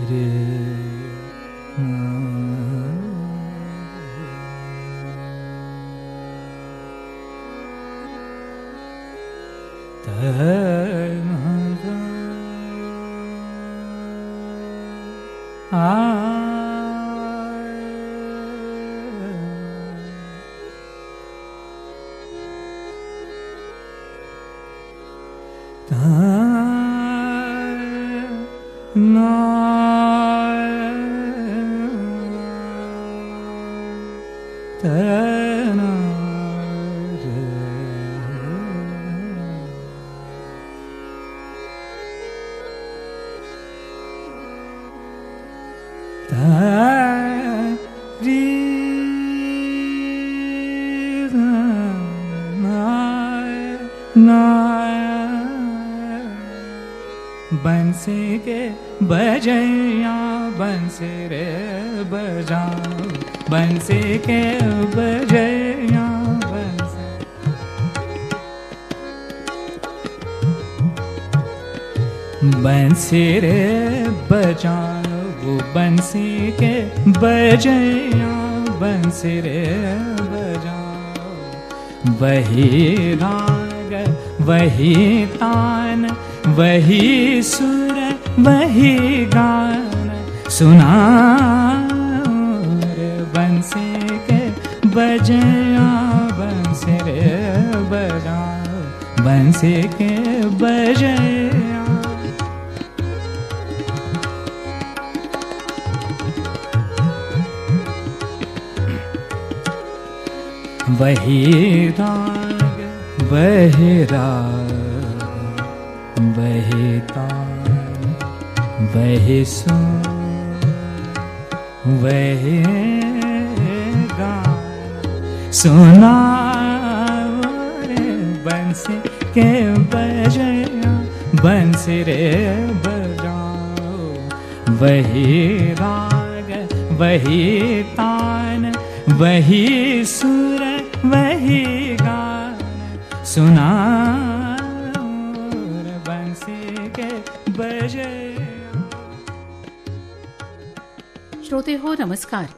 It is. सिरे बजाओ वो बंसी के बजया बंसी बजाओ वही राग वही तान वही सुर वही गान सुना रे बंसी के बजया बंसी बजाओ बंसी के बजया वही वही राग बहिराग वही बहिता वही सु वहीगा सुना बंसी के बज बंसी रे बजाओ वही राग वही तान वही सुर वही गान सुना बंसी के बजे श्रोते हो नमस्कार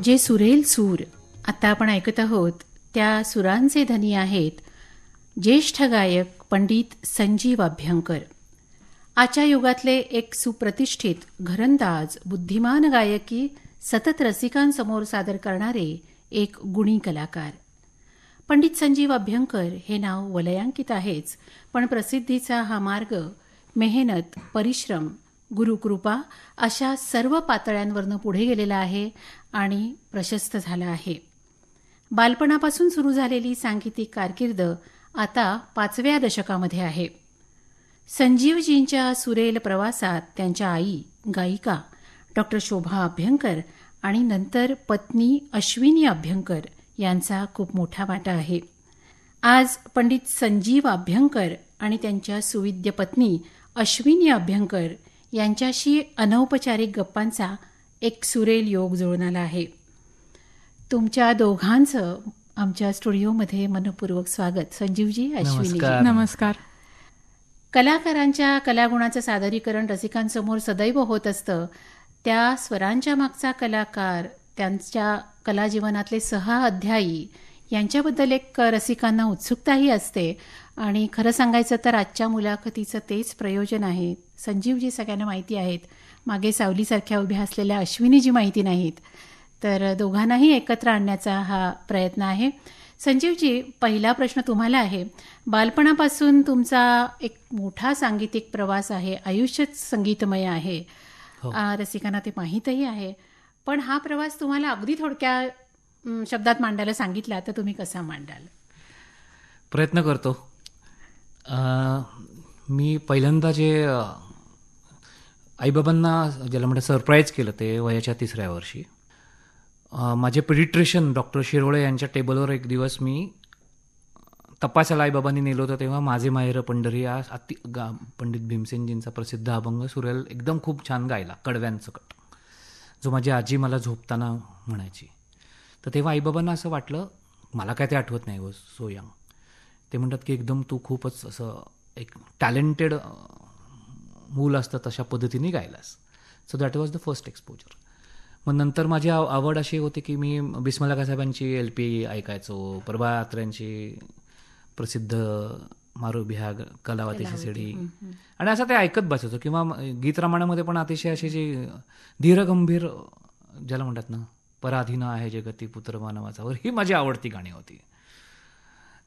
जे सुरेल सूर आता आपण ऐकत आहोत त्या सुरांचे धनी आहेत ज्येष्ठ गायक पंडित संजीव अभ्यंकर आजच्या युगातले एक सुप्रतिष्ठित घरंदाज बुद्धिमान गायकी सतत रसिकांसमोर सादर करणारे एक गुणी कलाकार पंडित संजीव अभ्यंकर हे नाव वलयांकित आहेच पण प्रसिद्धीचा हा मार्ग मेहनत परिश्रम गुरुकृपा अशा सर्व पातळ्यांवरनं पुढे गेलेला आहे आणि प्रशस्त झाला आहे बालपणापासून सुरू झालेली सांगीतिक कारकीर्द आता पाचव्या दशकामध्ये आहे संजीवजींच्या सुरेल प्रवासात त्यांच्या आई गायिका डॉक्टर शोभा अभ्यंकर आणि नंतर पत्नी अश्विनी अभ्यंकर यांचा खूप मोठा वाटा आहे आज पंडित संजीव अभ्यंकर आणि त्यांच्या सुविद्य पत्नी अश्विनी अभ्यंकर यांच्याशी अनौपचारिक गप्पांचा एक सुरेल योग जुळून आला आहे तुमच्या दोघांचं आमच्या स्टुडिओमध्ये मनपूर्वक स्वागत संजीवजी अश्विनी नमस्कार कलाकारांच्या कलागुणाचं सादरीकरण रसिकांसमोर सदैव होत असतं त्या स्वरांच्या मागचा कलाकार त्यांच्या कला जीवनातले सहा अध्यायी यांच्याबद्दल एक रसिकांना उत्सुकताही असते आणि खरं सांगायचं तर आजच्या मुलाखतीचं तेच प्रयोजन आहे संजीवजी सगळ्यांना माहिती आहेत मागे सावलीसारख्या उभ्या असलेल्या अश्विनीजी माहिती नाहीत तर दोघांनाही एकत्र आणण्याचा हा प्रयत्न आहे संजीवजी पहिला प्रश्न तुम्हाला आहे बालपणापासून तुमचा एक मोठा सांगीतिक प्रवास आहे आयुष्यच संगीतमय आहे हो. रसिकांना ते माहीतही आहे पण हा प्रवास तुम्हाला अगदी थोडक्या शब्दात मांडायला सांगितला तर तुम्ही कसा मांडाल प्रयत्न करतो मी पहिल्यांदा जे आईबाबांना ज्याला म्हणतात सरप्राईज केलं ते वयाच्या तिसऱ्या वर्षी माझे पेडिट्रेशन डॉक्टर शिरोळे यांच्या टेबलवर एक दिवस मी तपासाला आईबाबांनी नेलं होतं तेव्हा माझे माहेर पंढरी हा अति गा पंडित भीमसेनजींचा प्रसिद्ध अभंग सुरेल एकदम खूप छान गायला कडव्यांसकट जो माझी आजी मला झोपताना म्हणायची तर तेव्हा आईबाबांना असं वाटलं मला काय ते आठवत नाही हो यंग ते म्हणतात की एकदम तू खूपच असं एक टॅलेंटेड मूल असतं तशा पद्धतीने गायलास so that was the first exposure मग नंतर माझी आवड अशी होती की मी बिस्मलाका साहेबांची एल पी ऐकायचो प्रभात्रांची प्रसिद्ध मारु कला कलावतीची सिडी आणि असं ते ऐकत बसायचो किंवा गीत रामायणामध्ये पण अतिशय असे जे धीरगंभीर ज्याला म्हणतात ना पराधीन आहे जगती पुत्र वर ही माझी आवडती गाणी होती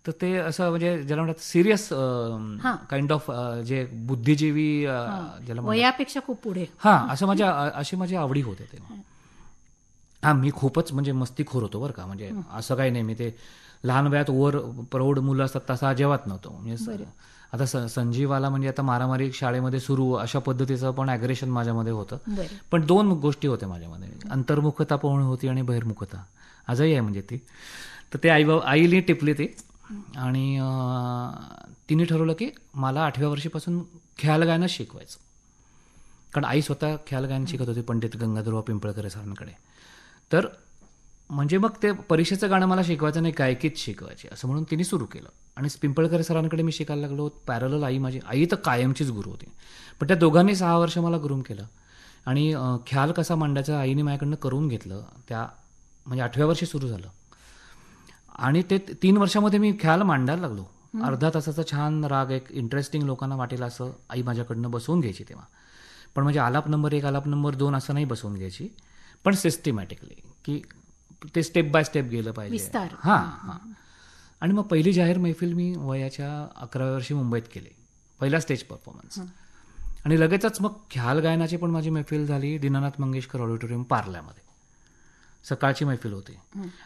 तर ते असं म्हणजे ज्याला म्हणतात सिरियस काइंड ऑफ जे बुद्धिजीवी ज्याला वयापेक्षा खूप पुढे हा असं माझ्या अशी माझी आवडी होते ते हा मी खूपच म्हणजे मस्तीखोर होतो बरं का म्हणजे असं काही नाही मी ते लहान वयात ओवर प्रौढ मुलं असतात तसा अजिबात नव्हतं म्हणजे आता संजीवाला म्हणजे आता मारामारी शाळेमध्ये सुरू अशा पद्धतीचं पण ॲग्रेशन माझ्यामध्ये होतं पण दोन गोष्टी होत्या माझ्यामध्ये अंतर्मुखता पण होती आणि बहिर्मुखता आजही आहे म्हणजे ती तर ते आई आईने टिपली ती आणि तिने ठरवलं की मला आठव्या वर्षीपासून ख्याल गायनं शिकवायचं कारण आई स्वतः ख्याल गायन शिकत होती पंडित गंगाधरराव पिंपळकर सरांकडे तर म्हणजे मग ते परीक्षेचं गाणं मला शिकवायचं नाही गायकीच शिकवायचे असं म्हणून तिने सुरू केलं आणि पिंपळकर सरांकडे मी शिकायला लागलो पॅरल आई माझी आई तर कायमचीच गुरु होती पण त्या दोघांनी सहा वर्ष मला ग्रूम केलं आणि ख्याल कसा मांडायचा आईने माझ्याकडनं करून घेतलं त्या म्हणजे आठव्या वर्षी सुरू झालं आणि ते तीन वर्षामध्ये मी ख्याल मांडायला लागलो अर्धा तासाचा छान राग एक इंटरेस्टिंग लोकांना वाटेल असं आई माझ्याकडनं बसवून घ्यायची तेव्हा पण म्हणजे आलाप नंबर एक आलाप नंबर दोन असं नाही बसवून घ्यायची पण सिस्टेमॅटिकली की ते स्टेप बाय स्टेप गेलं पाहिजे हां हां आणि मग पहिली जाहीर मैफिल मी वयाच्या अकराव्या वर्षी मुंबईत केली पहिला स्टेज परफॉर्मन्स आणि लगेचच मग ख्याल गायनाची पण माझी मैफिल झाली दीनानाथ मंगेशकर ऑडिटोरियम पार्ल्यामध्ये सकाळची मैफिल होती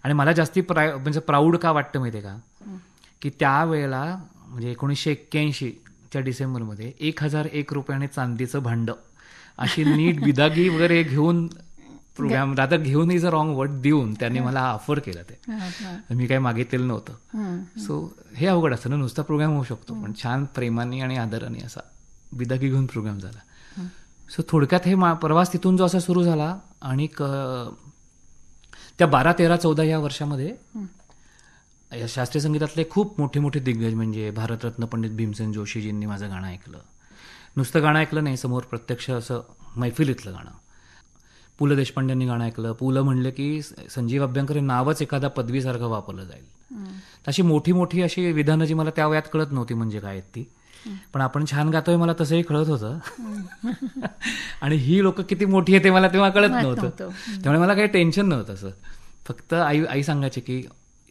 आणि मला जास्ती प्रा म्हणजे प्राऊड का वाटतं माहिती का की त्यावेळेला म्हणजे एकोणीसशे च्या डिसेंबरमध्ये एक हजार एक रुपयाने चांदीचं भांड अशी नीट बिदागी वगैरे घेऊन प्रोग्राम रादर घेऊन इज अ रॉंग वर्ड देऊन त्याने मला ऑफर केलं ते मी काही मागितलेलं नव्हतं सो हे अवघड असतं ना नुसता प्रोग्राम होऊ शकतो हो. पण छान प्रेमाने आणि आदराने असा बिदागी घेऊन प्रोग्राम झाला सो थोडक्यात हे प्रवास तिथून जो असा सुरू झाला आणि त्या बारा तेरा चौदा या वर्षामध्ये या शास्त्रीय संगीतातले खूप मोठे मोठे दिग्गज म्हणजे भारतरत्न पंडित भीमसेन जोशीजींनी माझं गाणं ऐकलं नुसतं गाणं ऐकलं नाही समोर प्रत्यक्ष असं मैफिलीतलं गाणं पु ल देशपांड्यांनी गाणं ऐकलं पु ल म्हणले की संजीव अभ्यंकर हे नावच एखादा पदवीसारखं वापरलं जाईल अशी मोठी मोठी अशी विधानं जी मला त्या वयात कळत नव्हती म्हणजे काय ती पण आपण छान गातोय मला तसंही कळत होतं आणि ही लोक किती मोठी आहे ते मला तेव्हा कळत नव्हतं त्यामुळे मला काही टेन्शन नव्हतं असं फक्त आई आई सांगायचे की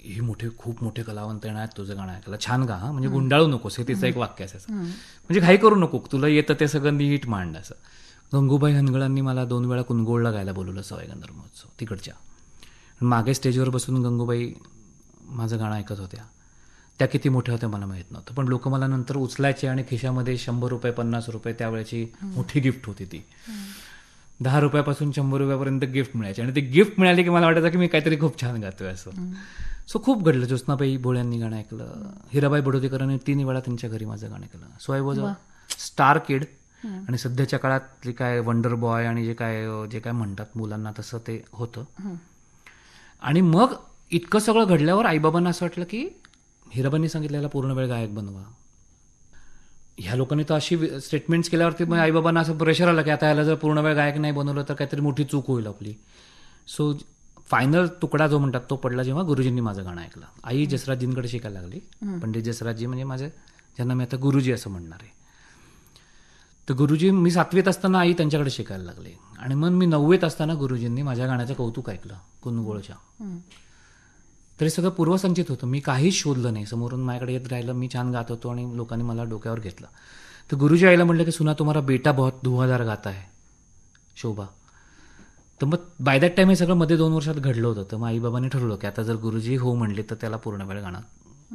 हे मोठे खूप मोठे कलावंत येणार तुझं गाणं ऐकायला छान गा म्हणजे गुंडाळू नकोस हे तिचं एक वाक्य असायचं म्हणजे घाई करू नको तुला येतं ते सगळं नीट मांड असं गंगूबाई हनगडांनी मला दोन वेळा कुनगोळला गायला बोलवलं सवाई गंधर्व महोत्सव तिकडच्या मागे स्टेजवर बसून गंगूबाई माझं गाणं ऐकत होत्या त्या किती मोठ्या होत्या मला माहीत नव्हतं पण लोक मला नंतर उचलायचे आणि खिशामध्ये शंभर रुपये पन्नास रुपये त्यावेळेची मोठी गिफ्ट होती ती दहा रुपयापासून शंभर रुपयापर्यंत गिफ्ट मिळायची आणि ते गिफ्ट मिळाली की मला वाटायचं की मी काहीतरी खूप छान गातोय असं सो खूप घडलं ज्योत्नाबाई भोळ्यांनी गाणं ऐकलं हिराबाई बडोदेकरांनी तीन वेळा त्यांच्या घरी माझं गाणं ऐकलं so I was a star kid आणि सध्याच्या काळात जे काय वंडर बॉय आणि जे काय जे काय म्हणतात मुलांना तसं ते होतं आणि मग इतकं सगळं घडल्यावर आईबाबांना असं वाटलं की हिराबांनी सांगितलेला पूर्ण वेळ गायक बनवा ह्या लोकांनी तर अशी स्टेटमेंट्स केल्यावरती मग आईबाबांना असं प्रेशर आलं की आता याला जर पूर्ण वेळ गायक नाही बनवलं तर काहीतरी मोठी चूक होईल आपली सो फायनल तुकडा जो म्हणतात तो पडला जेव्हा गुरुजींनी माझं गाणं ऐकलं आई जसराजींकडे शिकायला लागली पंडित जसराजजी म्हणजे माझे ज्यांना मी आता गुरुजी असं म्हणणार आहे तर गुरुजी मी सातवीत असताना आई त्यांच्याकडे शिकायला लागले आणि मग मी नववीत असताना गुरुजींनी माझ्या गाण्याचं कौतुक ऐकलं कुनगोळच्या तरी सगळं पूर्वसंचित होतं मी काहीच शोधलं नाही समोरून माझ्याकडे येत राहिलं मी छान गात होतो आणि लोकांनी मला डोक्यावर घेतलं तर गुरुजी आईला म्हटलं की सुना तुम्हाला बेटा बहुत धुवाधार गाता आहे शोभा तर मग बाय दॅट टाईम हे सगळं मध्ये दोन वर्षात घडलं होतं तर मग आईबाबांनी ठरवलं की आता जर गुरुजी हो म्हणले तर त्याला पूर्ण वेळ गाणं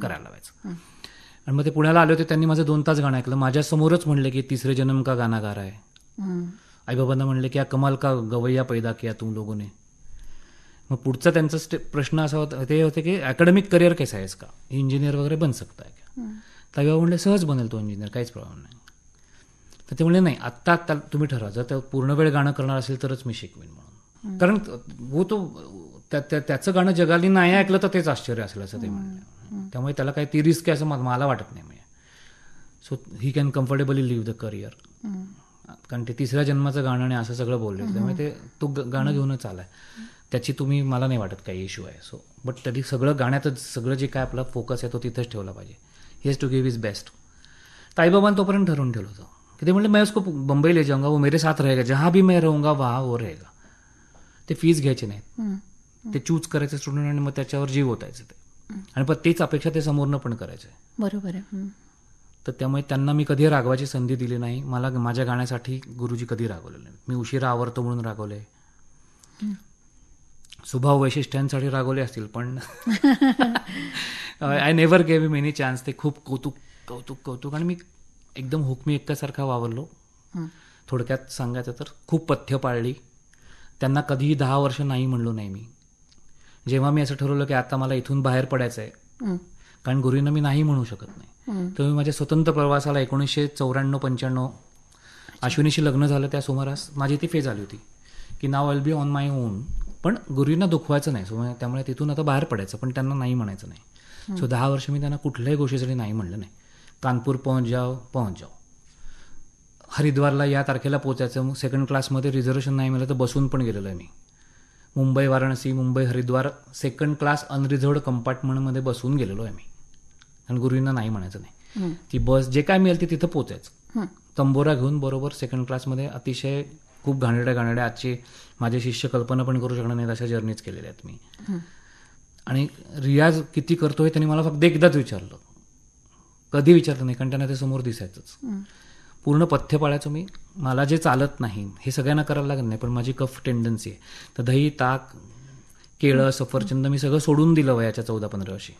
करायला लावायचं आणि मग ते पुण्याला आले होते त्यांनी माझं दोन तास गाणं ऐकलं माझ्यासमोरच म्हणले की तिसरे जन्म का गाणं गार आहे आईबाबांना म्हणले की या कमाल का गवैया पैदा किया तुम लोगोने मग पुढचा त्यांचा प्रश्न असा होता ते होते की अकॅडमिक करिअर कसं आहेस का इंजिनियर वगैरे बन सकता आहे का बाबा म्हणले सहज बनेल तो इंजिनियर काहीच प्रॉब्लेम नाही तर ते म्हणले नाही आत्ता आत्ता तुम्ही ठरवा जर त्या पूर्ण वेळ गाणं करणार असेल तरच मी शिकवेन म्हणून कारण वो तो त्याचं गाणं जगाली नाही ऐकलं तर तेच आश्चर्य असेल असं ते म्हणले त्यामुळे त्याला काही ती रिस्क आहे असं मला वाटत नाही म्हणजे so he can comfortably live the career कारण ते तिसऱ्या जन्माचं गाणं आणि असं सगळं बोलले त्यामुळे ते तो गाणं घेऊनच आलाय त्याची तुम्ही मला नाही वाटत काही इश्यू आहे सो बट तरी सगळं गाण्याचं सगळं जे काय आपला फोकस आहे तो तिथंच ठेवला पाहिजे has to give is best ताईबाबांनी तोपर्यंत ठरवून ठेवलं होतं की ते म्हटलं मैं उसको बंबई ले जाऊंगा वो मेरे साथ रहेगा जहां भी मैं रहूंगा वहा वो रहेगा ते फीज घ्यायचे नाहीत ते चूज करायचे स्टुडंट आणि मग त्याच्यावर जीव होतायचं ते आणि पण तेच अपेक्षा ते समोरनं पण करायचं बरोबर आहे तर त्यामुळे त्यांना मी कधी रागवायची संधी दिली नाही मला माझ्या गाण्यासाठी गुरुजी कधी रागवले नाही मी उशिरा आवरतो म्हणून रागवले स्वभाव वैशिष्ट्यांसाठी रागवले असतील पण I never gave you many chance ते खूप कौतुक कौतुक कौतुक आणि मी एकदम हुकमी एक्कासारखा वावरलो थोडक्यात सांगायचं तर खूप पथ्य पाळली त्यांना कधीही दहा वर्ष नाही म्हणलो नाही मी जेव्हा मी असं ठरवलं की आता मला इथून बाहेर पडायचं आहे कारण गुरुंना मी नाही म्हणू शकत नाही तर मी माझ्या स्वतंत्र प्रवासाला एकोणीसशे चौऱ्याण्णव पंच्याण्णव अश्विनीशी लग्न झालं त्या सुमारास माझी ती फेज आली होती की नाव I be on my own पण गुरुंना दुखवायचं नाही त्यामुळे तिथून आता बाहेर पडायचं पण त्यांना नाही म्हणायचं नाही सो दहा वर्ष मी त्यांना कुठल्याही गोष्टीसाठी नाही म्हणलं नाही कानपूर पोहोच जाओ पोहोच जाओ हरिद्वारला या तारखेला पोचायचं मग सेकंड क्लासमध्ये रिझर्वेशन नाही मिळालं तर बसून पण गेलेलं आहे मी Mumbai Varanasi Mumbai Haridwar second class unreserved कंपार्टमेंटमध्ये बसून गेलेलो आहे मी आणि गुरुजींना नाही म्हणायचं नाही ती बस जे काय मिळेल ती तिथं पोचायचं तंबोरा घेऊन बरोबर सेकंड क्लासमध्ये अतिशय खूप घाणेड्या घाणेड्या आजची माझे शिष्य कल्पना पण करू शकणार नाहीत अशा जर्नीच केलेल्या आहेत मी आणि रियाज किती करतोय त्यांनी मला फक्त एकदाच विचारलं कधी विचारलं नाही कारण त्यांना ते समोर दिसायचंच पूर्ण पथ्य पाळायचं मी मला जे चालत नाही हे सगळ्यांना करायला लागत नाही पण माझी कफ टेंडन्सी आहे तर दही ताक केळं सफरचंद मी सगळं सोडून दिलं वयाच्या चौदा पंधरा वर्षी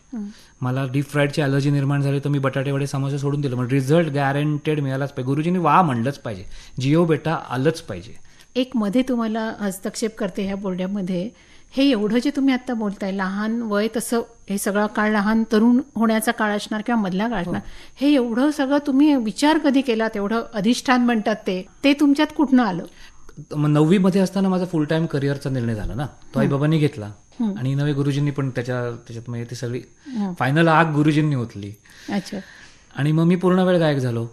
मला डीप फ्राईडची अलर्जी निर्माण झाली तर मी बटाटेवडे समोसे सोडून दिलं म्हणजे रिझल्ट गॅरंटेड मिळालाच पाहिजे गुरुजींनी वा म्हणलंच पाहिजे जिओ बेटा आलंच पाहिजे एक मध्ये तुम्हाला हस्तक्षेप करते ह्या बोर्ड्यामध्ये हे एवढं जे तुम्ही आता बोलताय लहान वय तसं हे सगळं काळ लहान तरुण होण्याचा काळ असणार किंवा मधला काळ असणार हो. हे एवढं सगळं तुम्ही विचार कधी केला तेवढं अधिष्ठान म्हणतात ते ते तुमच्यात कुठनं आलं नववी मध्ये असताना माझा फुल टाइम करिअरचा निर्णय झाला ना तो आई बाबांनी घेतला आणि नवे गुरुजींनी पण त्याच्या त्याच्यात म्हणजे ती सगळी फायनल आग गुरुजींनी होतली अच्छा आणि मग मी पूर्ण वेळ गायक झालो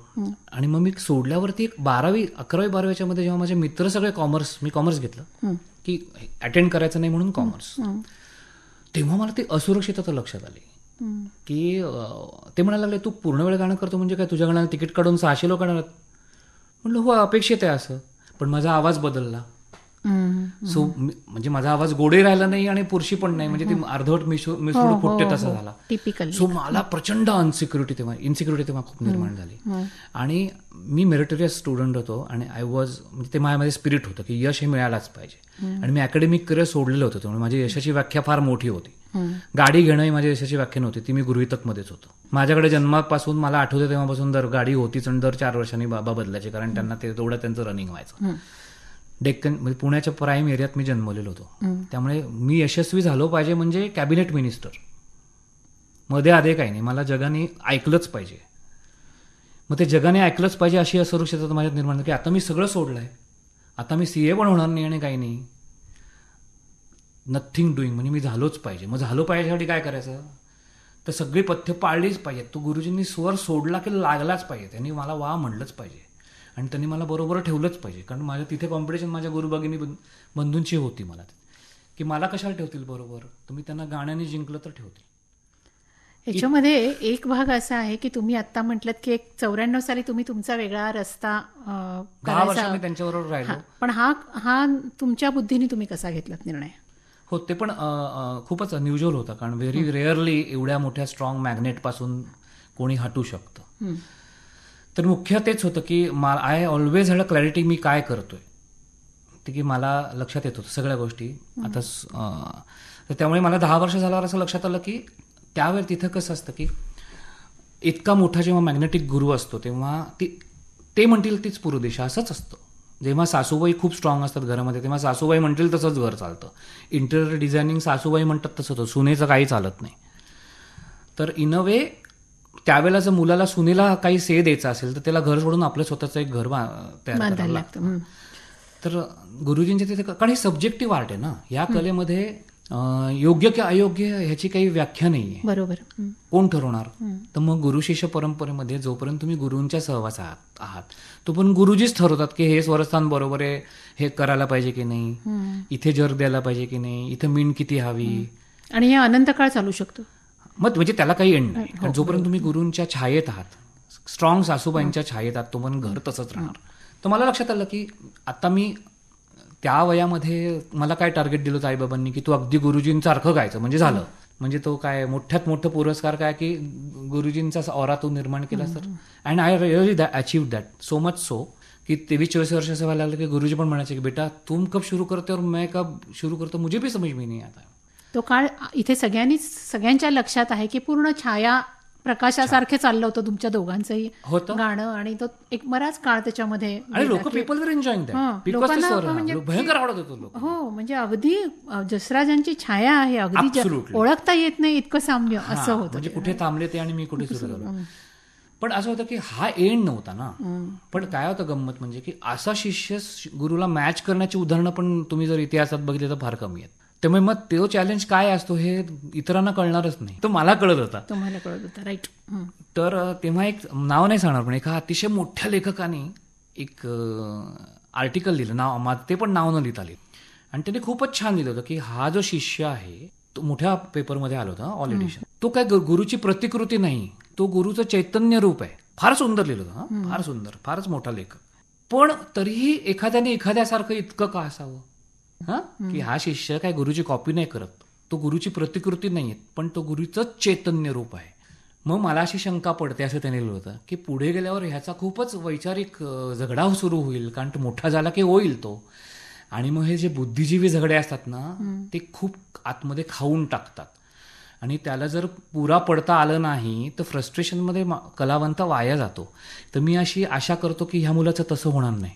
आणि मग मी सोडल्यावरती एक बारावी अकरावी बारावीच्या मध्ये जेव्हा माझे मित्र सगळे कॉमर्स मी कॉमर्स घेतलं की अटेंड करायचं नाही म्हणून कॉमर्स तेव्हा मला ते असुरक्षितता लक्षात आली की ते म्हणायला लागले तू पूर्ण वेळ गाणं करतो म्हणजे काय तुझ्या गाण्याला तिकीट काढून सहाशे लोक म्हणलं हो अपेक्षित आहे असं पण माझा आवाज बदलला सो म्हणजे माझा आवाज गोडे राहिला नाही आणि पुरशी पण नाही म्हणजे ती हो. अर्धवट मिसळ हो, हो, फुटते तसा झाला सो मला प्रचंड अनसिक्युरिटी तेव्हा इनसिक्युरिटी तेव्हा खूप निर्माण झाली आणि मी मेरिटोरियस स्टुडंट होतो आणि आय वॉज म्हणजे ते माझ्यामध्ये स्पिरिट होतं की यश हे मिळायलाच पाहिजे आणि मी अकॅडमिक करिअर सोडलेलं होतं त्यामुळे माझी यशाची व्याख्या फार मोठी होती गाडी घेणं ही माझ्या यशाची व्याख्या नव्हती ती मी मध्येच होतो माझ्याकडे जन्मापासून मला आठवते तेव्हापासून दर गाडी होतीच आणि दर चार वर्षांनी बाबा बदलायचे कारण त्यांना ते तेवढं त्यांचं रनिंग व्हायचं डेक्कन म्हणजे पुण्याच्या प्राईम एरियात मी जन्मलेलो होतो त्यामुळे मी यशस्वी झालो पाहिजे म्हणजे कॅबिनेट मिनिस्टर मध्ये आधे काही नाही मला जगाने ऐकलंच पाहिजे मग ते जगाने ऐकलंच पाहिजे अशी असुरक्षितता माझ्यात निर्माण की आता मी सगळं सोडलं आहे आता मी सी ए पण होणार नाही आणि काही नाही नथिंग डुईंग म्हणजे मी झालोच पाहिजे मग झालो पाहिजेसाठी काय करायचं तर सगळी पथ्य पाळलीच पाहिजेत तो गुरुजींनी स्वर सोडला की लागलाच पाहिजे त्यांनी मला वा म्हणलंच पाहिजे आणि त्यांनी मला बरोबर ठेवलंच पाहिजे कारण माझ्या तिथे कॉम्पिटिशन माझ्या गुरुबागिनी बंधूंची होती मला की मला कशाला ठेवतील बरोबर तुम्ही त्यांना गाण्याने जिंकलं तर ठेवतील याच्यामध्ये एक भाग असा आहे की तुम्ही आता म्हटलं की एक चौऱ्याण्णव साली तुम्ही तुमचा वेगळा रस्ता त्यांच्याबरोबर राहिलो पण हा हा तुमच्या बुद्धीने तुम्ही कसा घेतला निर्णय हो ते पण खूपच अन्युज्युअल होता कारण व्हेरी रेअरली एवढ्या मोठ्या स्ट्रॉंग मॅग्नेट पासून कोणी हटू शकतं तर मुख्य तेच होतं की मा I always had a clarity मी काय करतोय ते की मला लक्षात येत होतं सगळ्या गोष्टी आता तर त्यामुळे मला दहा वर्ष झाल्यावर असं लक्षात आलं की त्यावेळेस तिथं कसं असतं की इतका मोठा जेव्हा मॅग्नेटिक गुरु असतो तेव्हा ती ते म्हणतील तीच दिशा असंच असतं जेव्हा सासूबाई खूप स्ट्रॉंग असतात घरामध्ये तेव्हा सासूबाई म्हणतील तसंच घर चालतं इंटेरियर डिझायनिंग सासूबाई म्हणतात तसं होतं सुनेचं काही चालत नाही तर इन अ वे त्यावेळेला जर मुलाला सुनेला काही से द्यायचा असेल तर त्याला घर सोडून आपलं स्वतःचं एक घर तयार करावं लागतं तर गुरुजींचे तिथे कारण हे सब्जेक्टिव्ह आर्ट आहे ना या कलेमध्ये योग्य की अयोग्य ह्याची काही व्याख्या आहे बरोबर कोण ठरवणार तर मग गुरु शिष्य परंपरेमध्ये जोपर्यंत तुम्ही गुरुंच्या सहवास आहात आहात तो पण गुरुजीच ठरवतात की हे स्वरस्थान बरोबर आहे हे करायला पाहिजे की नाही इथे जर द्यायला पाहिजे की नाही इथे मीण किती हवी आणि हे अनंत काळ चालू शकतो मग म्हणजे त्याला काही एंड नाही हो, कारण जोपर्यंत तुम्ही गुरूंच्या छायेत आहात स्ट्रॉंग सासूबाईंच्या छायेत आहात तोपर्यंत घर तसंच राहणार तर मला लक्षात आलं की आता मी त्या वयामध्ये मला काय टार्गेट दिलं होतं आईबाबांनी की तू अगदी गुरुजींसारखं गायचं म्हणजे झालं म्हणजे तो काय मोठ्यात मोठं पुरस्कार काय की गुरुजींचा ऑरा तू निर्माण केला सर अँड आय रिअली दॅ achieve that so much so की तेवीस चोवीस वर्ष असं व्हायला लागलं की गुरुजी पण म्हणायचे की बेटा तुम कब सुरू करते और मैं कब शुरू करतो मुझे भी समज मी नाही आता तो काळ इथे सगळ्यांनीच सगळ्यांच्या लक्षात आहे की पूर्ण छाया प्रकाशासारखे चाललं होतं तुमच्या दोघांचंही गाणं आणि तो एक बराच काळ त्याच्यामध्ये म्हणजे हो म्हणजे अगदी जसराजांची छाया आहे अगदी ओळखता येत नाही इतकं साम्य असं होतं म्हणजे कुठे थांबले ते आणि मी कुठे पण असं होतं की हा एंड नव्हता ना पण काय होतं गंमत म्हणजे की असा शिष्य गुरुला मॅच करण्याची उदाहरणं पण तुम्ही जर इतिहासात बघितले तर फार कमी आहेत त्यामुळे मग तो चॅलेंज काय असतो हे इतरांना कळणारच नाही तो मला कळत होता तुम्हाला कळत होता राईट तर तेव्हा एक नाव नाही सांगणार पण एका अतिशय मोठ्या लेखकाने एक आर्टिकल लिहिलं नाव ते पण नाव न लिहिता आले आणि त्याने खूपच छान लिहिलं होतं की हा जो शिष्य आहे तो मोठ्या पेपरमध्ये आला होता ऑल एडिशन तो काय गुरुची प्रतिकृती नाही तो गुरुचं चैतन्य रूप आहे फार सुंदर लिहिलं होतं फार सुंदर फारच मोठा लेखक पण तरीही एखाद्याने एखाद्यासारखं इतकं का असावं हा की हा शिष्य काय गुरुची कॉपी नाही करत तो गुरुची प्रतिकृती नाही आहे पण तो गुरुचं चैतन्य रूप आहे मग मला अशी शंका पडते असं त्याने लिहिलं होतं की पुढे गेल्यावर ह्याचा खूपच वैचारिक झगडा सुरू होईल कारण तो मोठा झाला की होईल तो आणि मग हे जे बुद्धिजीवी झगडे असतात ना ते खूप आतमध्ये खाऊन टाकतात आणि त्याला जर पुरा पडता आलं नाही तर फ्रस्ट्रेशनमध्ये कलावंत वाया जातो तर मी अशी आशा करतो की ह्या मुलाचं तसं होणार नाही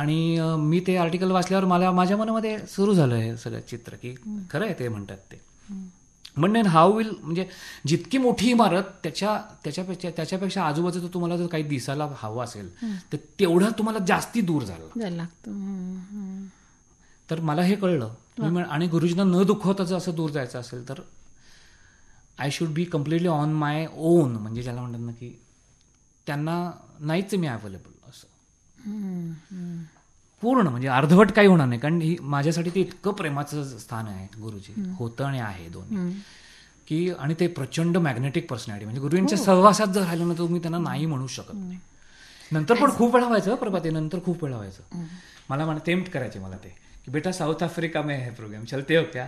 आणि मी ते आर्टिकल वाचल्यावर मला माझ्या मनामध्ये सुरू झालं हे सगळं चित्र की खरं आहे ते म्हणतात ते म्हणणे हाव विल म्हणजे जितकी मोठी इमारत त्याच्या त्याच्यापेक्षा त्याच्यापेक्षा आजूबाजूचं तुम्हाला जर काही दिसायला हवं असेल तर तेवढं तुम्हाला जास्ती दूर झालं लागतं तर मला हे कळलं आणि गुरुजींना न दुखवताचं असं दूर जायचं असेल तर I should be completely on my own म्हणजे ज्याला म्हणतात ना की त्यांना नाहीच मी अवेलेबल पूर्ण म्हणजे अर्धवट काही होणार नाही कारण ही माझ्यासाठी ते इतकं प्रेमाचं स्थान आहे गुरुजी होतं आणि आहे दोन्ही की आणि ते प्रचंड मॅग्नेटिक पर्सनॅलिटी म्हणजे गुरुजींच्या हो. सहवासात जर राहिलं ना तर मी त्यांना नाही म्हणू शकत नाही नंतर पण खूप वेळा व्हायचं प्रभाते नंतर खूप वेळा व्हायचं मला मला टेम्प्ट करायचे मला ते की बेटा साऊथ आफ्रिका मे है प्रोग्राम चलते हो क्या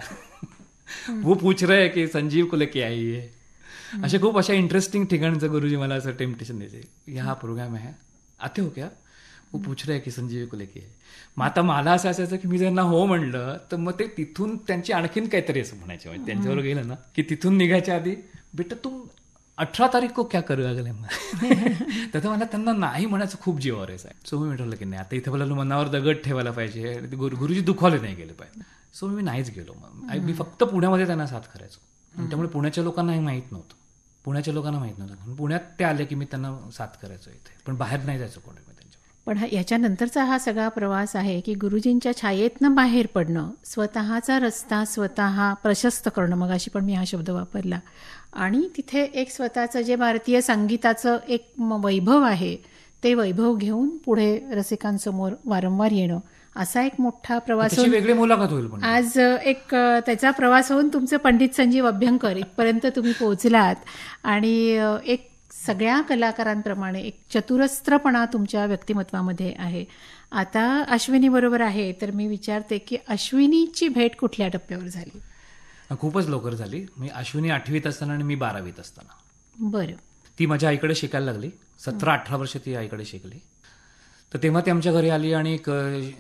वो पूछ रहे की संजीव कुले की आई आहे असे खूप अशा इंटरेस्टिंग ठिकाणचं गुरुजी मला असं टेम्पटेशन द्यायचे हा प्रोग्राम आहे आते हो क्या वो पूछ रहे की संजीवी को लेके आहे मग आता मला असं असायचं की मी ज्यांना हो म्हणलं तर मग ते तिथून त्यांची आणखीन काहीतरी असं म्हणायचे म्हणजे त्यांच्यावर गेलं ना की तिथून निघायच्या आधी बेटा तू अठरा तारीख को क्या करू लागले तर मला त्यांना नाही म्हणायचं खूप जीवावर आहे सो मी म्हटलं की नाही आता इथे मला मनावर दगड ठेवायला पाहिजे गुरु गुरुजी दुखावले नाही गेले पाहिजे सो मी नाहीच गेलो मग मी फक्त पुण्यामध्ये त्यांना साथ करायचो त्यामुळे पुण्याच्या लोकांना हे माहीत नव्हतं पुण्याच्या लोकांना माहीत नव्हतं पुण्यात ते आले की मी त्यांना साथ करायचो इथे पण बाहेर नाही जायचं कोणी पण हा याच्यानंतरचा हा सगळा प्रवास आहे की गुरुजींच्या छायेतनं बाहेर पडणं स्वतःचा रस्ता स्वतः प्रशस्त करणं मग अशी पण मी हा शब्द वापरला आणि तिथे एक स्वतःचं जे भारतीय संगीताचं एक वैभव आहे ते वैभव घेऊन पुढे रसिकांसमोर वारंवार येणं असा एक मोठा प्रवास वेगळी मुलाखत होईल आज एक त्याचा प्रवास होऊन तुमचं पंडित संजीव अभ्यंकर इथपर्यंत तुम्ही पोहोचलात आणि एक सगळ्या कलाकारांप्रमाणे एक चतुरस्त्रपणा तुमच्या व्यक्तिमत्वामध्ये आहे आता अश्विनी बरोबर आहे तर मी विचारते की अश्विनीची भेट कुठल्या टप्प्यावर झाली खूपच लवकर झाली मी अश्विनी आठवीत असताना आणि मी बारावीत असताना बरं ती माझ्या आईकडे शिकायला लागली सतरा अठरा वर्ष ती आईकडे शिकली तर तेव्हा ती आमच्या घरी आली आणि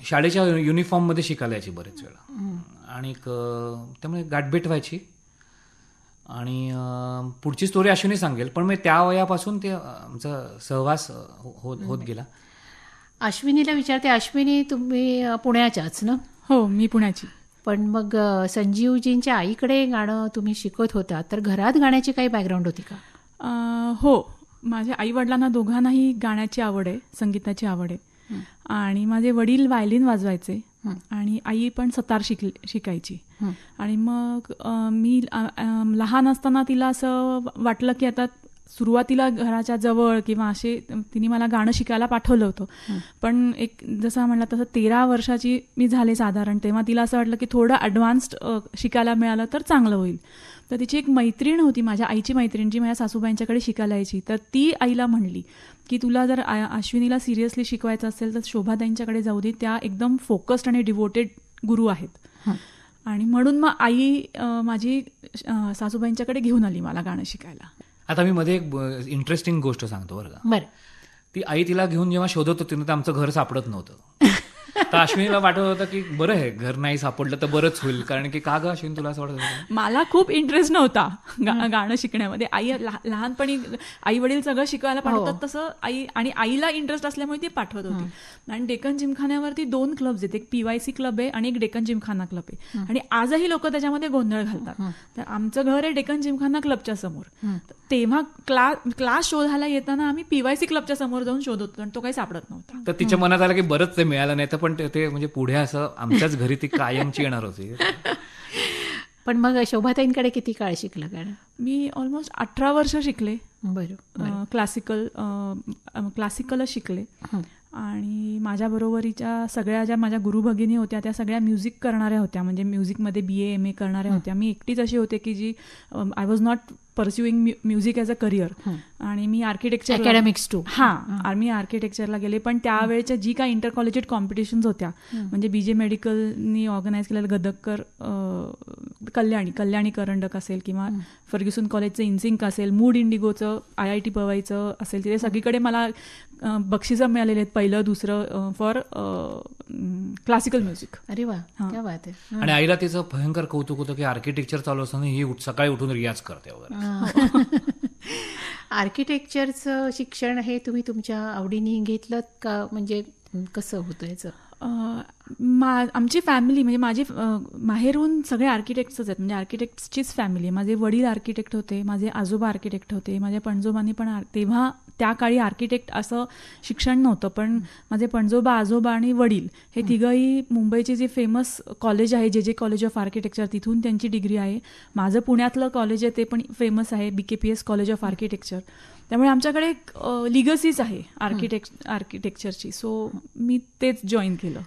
शाळेच्या युनिफॉर्ममध्ये शिकायला यायची बरेच वेळा आणि त्यामुळे गाठभेट व्हायची आणि पुढची स्टोरी अश्विनी सांगेल पण मी त्या वयापासून ते आमचा सहवास हो, होत होत गेला अश्विनीला विचारते अश्विनी तुम्ही पुण्याच्याच ना हो मी पुण्याची पण मग संजीवजींच्या आईकडे गाणं तुम्ही शिकत होता तर घरात गाण्याची काही बॅकग्राऊंड होती का आ, हो माझ्या आई वडिलांना दोघांनाही गाण्याची आवड आहे संगीताची आवड आहे आणि माझे वडील व्हायलिन वाजवायचे आणि आई पण सतार शिक शिकायची आणि मग मी लहान असताना तिला असं वाटलं की आता सुरुवातीला घराच्या जवळ किंवा असे तिने मला गाणं शिकायला पाठवलं होतं पण एक जसं म्हणलं तसं तेरा वर्षाची मी झाले साधारण तेव्हा तिला असं वाटलं की थोडं ॲडव्हान्स्ड शिकायला मिळालं तर चांगलं होईल तर तिची एक मैत्रीण होती माझ्या आईची मैत्रीण जी माझ्या सासूबाईंच्याकडे शिकायला यायची तर ती आईला म्हणली की तुला जर अश्विनीला सिरियसली शिकवायचं असेल तर शोभाताईंच्याकडे जाऊ दे त्या एकदम फोकस्ड आणि डिवोटेड गुरु आहेत आणि म्हणून मग आई माझी सासूबाईंच्याकडे घेऊन आली मला गाणं शिकायला आता मी मध्ये एक इंटरेस्टिंग गोष्ट सांगतो बरं ती आई तिला घेऊन जेव्हा शोधत होती ना तर आमचं घर सापडत नव्हतं तर अश्विनीला वाटत होतं की बरं आहे घर नाही सापडलं तर बरंच होईल कारण की का ग तुला असं वाटत मला खूप इंटरेस्ट नव्हता गाणं शिकण्यामध्ये आई लहानपणी आई वडील सगळं शिकवायला हो. पाठवतात तसं आई आणि आईला इंटरेस्ट असल्यामुळे ती पाठवत होती आणि डेकन जिमखान्यावरती दोन क्लब्स आहेत एक पीवायसी क्लब आहे आणि एक डेकन जिमखाना क्लब आहे आणि आजही लोक त्याच्यामध्ये गोंधळ घालतात तर आमचं घर आहे डेकन जिमखाना क्लबच्या समोर तेव्हा क्लास क्लास शोधायला येताना आम्ही पीवायसी क्लबच्या समोर जाऊन शोधत होतो आणि तो काही सापडत नव्हता तर तिच्या मनात आलं की बरंच ते मिळालं नाही तर पण ते म्हणजे पुढे असं आमच्याच घरी ती कायमची येणार होती पण मग शोभाताईंकडे किती काळ शिकलं कारण मी ऑलमोस्ट अठरा वर्ष शिकले बरं क्लासिकल क्लासिकलच शिकले आणि माझ्या बरोबरीच्या सगळ्या ज्या माझ्या गुरु भगिनी होत्या त्या सगळ्या म्युझिक करणाऱ्या होत्या म्हणजे म्युझिकमध्ये बी ए एम ए करणाऱ्या होत्या मी एकटीच अशी होते की जी I was not pursuing music as a career आणि मी आर्किटेक्चर अकॅडमिक्स टू हा मी आर्किटेक्चरला गेले पण त्यावेळेच्या जी काही इंटर कॉलेजेट कॉम्पिटिशन्स होत्या म्हणजे बी जे मेडिकलनी ऑर्गनाईज केलेलं गदक्कर कल्याणी कल्याणी करंडक असेल किंवा फर्ग्युसन कॉलेजचं इन्सिंक असेल मूड इंडिगोचं आय आय टी पवायचं असेल तिथे सगळीकडे मला बक्षिसं मिळालेले आहेत पहिलं दुसरं फॉर क्लासिकल म्युझिक अरे वा बात आणि आईला तिचं भयंकर कौतुक होतं की आर्किटेक्चर चालू असताना ही सकाळी उठून रियाज करते वगैरे आर्किटेक्चरचं शिक्षण हे तुम्ही तुमच्या आवडीने घेतलं का म्हणजे कसं होतं याचं मा आमची फॅमिली म्हणजे माझे माहेरून सगळे आर्किटेक्ट्सच आहेत म्हणजे आर्किटेक्ट्सचीच फॅमिली माझे वडील आर्किटेक्ट होते माझे आजोबा आर्किटेक्ट होते माझ्या पणजोबांनी पण तेव्हा त्या काळी आर्किटेक्ट असं शिक्षण नव्हतं पण माझे पणजोबा आजोबा आणि वडील हे तिघंही मुंबईचे जे फेमस कॉलेज आहे जे जे कॉलेज ऑफ आर्किटेक्चर तिथून त्यांची डिग्री आहे माझं पुण्यातलं कॉलेज आहे ते पण फेमस आहे B K P S college of architecture त्यामुळे आमच्याकडे एक लिगसीच आहे आर्किटेक्च आर्किटेक्चरची सो मी तेच जॉईन केलं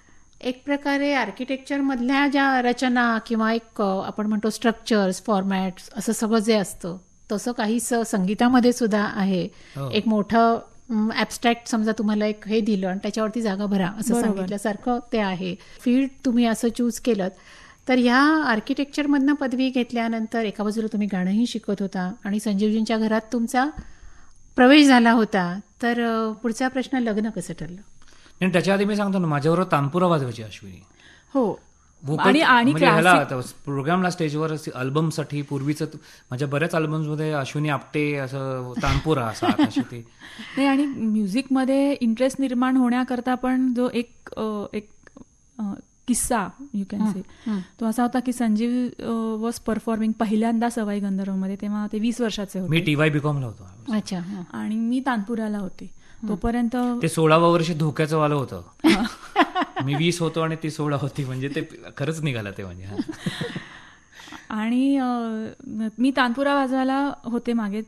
एक प्रकारे आर्किटेक्चरमधल्या ज्या रचना किंवा एक आपण म्हणतो स्ट्रक्चर्स फॉर्मॅट असं सगळं जे असतं तसं काही संगीतामध्ये सुद्धा आहे हो. एक मोठं ऍबस्ट्रॅक्ट समजा तुम्हाला एक हे दिलं आणि त्याच्यावरती जागा भरा असं सांगितल्यासारखं ते आहे फील्ड तुम्ही असं चूज केलं तर ह्या आर्किटेक्चरमधनं पदवी घेतल्यानंतर एका बाजूला तुम्ही गाणंही शिकत होता आणि संजीवजींच्या घरात तुमचा प्रवेश झाला होता तर पुढचा प्रश्न लग्न कसं ठरलं नाही त्याच्या आधी मी सांगतो ना माझ्यावर तानपुरा वाजवायची अश्विनी हो आणि आणि म्हणजे प्रोग्रामला स्टेजवर साठी पूर्वीच माझ्या बऱ्याच मध्ये अश्विनी आपटे असं तानपुरा असं नाही आणि म्युझिकमध्ये इंटरेस्ट निर्माण होण्याकरता पण जो एक एक किस्सा यू कॅन से तो असा होता की संजीव वॉज परफॉर्मिंग पहिल्यांदा सवाई गंधर्वमध्ये तेव्हा ते वीस वर्षाचे होते मी टीवाय बीकॉमला होतो अच्छा आणि मी तानपुराला होते तोपर्यंत ते सोळावं वर्ष धोक्याचं वाल होतं मी वीस होतो आणि ती सोळा होती म्हणजे ते खरंच निघाला ते म्हणजे आणि मी तानपुरा वाजवायला होते मागे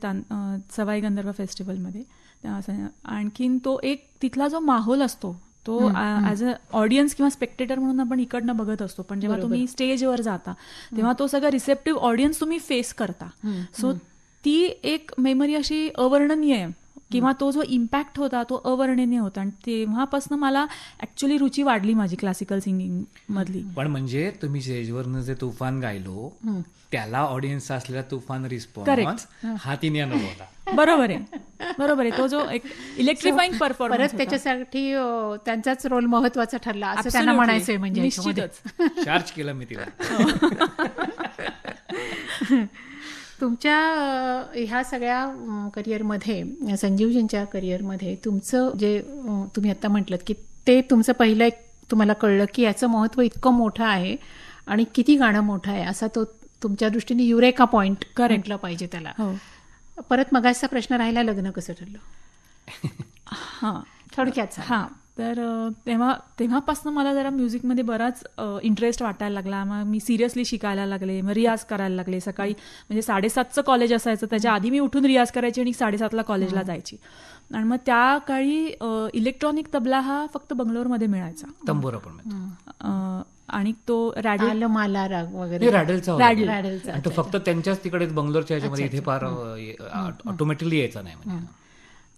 सवाई गंधर्व फेस्टिवलमध्ये आणखीन तो एक तिथला जो माहोल असतो तो ऍज अ ऑडियन्स किंवा स्पेक्टेटर म्हणून आपण इकडनं बघत असतो पण जेव्हा तुम्ही स्टेजवर जाता तेव्हा तो सगळा रिसेप्टिव्ह ऑडियन्स तुम्ही फेस करता सो ती एक मेमरी अशी अवर्णनीय किंवा तो जो इम्पॅक्ट होता तो अवर्णनीय होता आणि तेव्हापासून मला ऍक्च्युली रुची वाढली माझी क्लासिकल सिंगिंग मधली पण म्हणजे तुम्ही स्टेजवरनं जे तुफान गायलो त्याला ऑडियन्स असलेला तुफान रिस्पॉन्स हा तिने होता बरोबर आहे बरोबर आहे तो जो एक इलेक्ट्रिफाईंग परफॉर्मन्स त्याच्यासाठी त्यांचाच रोल महत्वाचा ठरला असं त्यांना म्हणायचंय म्हणजे निश्चितच चार्ज केलं मी तिला हो. तुमच्या ह्या सगळ्या करिअरमध्ये संजीवजींच्या करिअरमध्ये तुमचं जे तुम्ही आता म्हटलं की ते तुमचं पहिलं एक तुम्हाला कळलं की याचं महत्त्व इतकं मोठं आहे आणि किती गाणं मोठं आहे असा तो तुमच्या दृष्टीने युरेका पॉइंट करंटला हो. पाहिजे त्याला हो परत मगाचा प्रश्न राहिला लग्न कसं ठरलं हां थोडक्यात हां तर तेव्हा तेव्हापासून मला जरा म्युझिकमध्ये बराच इंटरेस्ट वाटायला लागला मग मी सिरियसली शिकायला लागले मग रियाज करायला लागले सकाळी म्हणजे साडेसातचं कॉलेज असायचं त्याच्या आधी मी उठून रियाज करायची आणि साडेसातला कॉलेजला जायची आणि मग त्या काळी इलेक्ट्रॉनिक तबला हा फक्त बंगलोरमध्ये मिळायचा तंबोरा पण आणि तो रॅडल माला राग वगैरे रॅडलचा रॅडलचा फक्त त्यांच्याच तिकडे बंगलोरच्या ह्याच्यामध्ये इथे फार ऑटोमॅटिकली यायचा नाही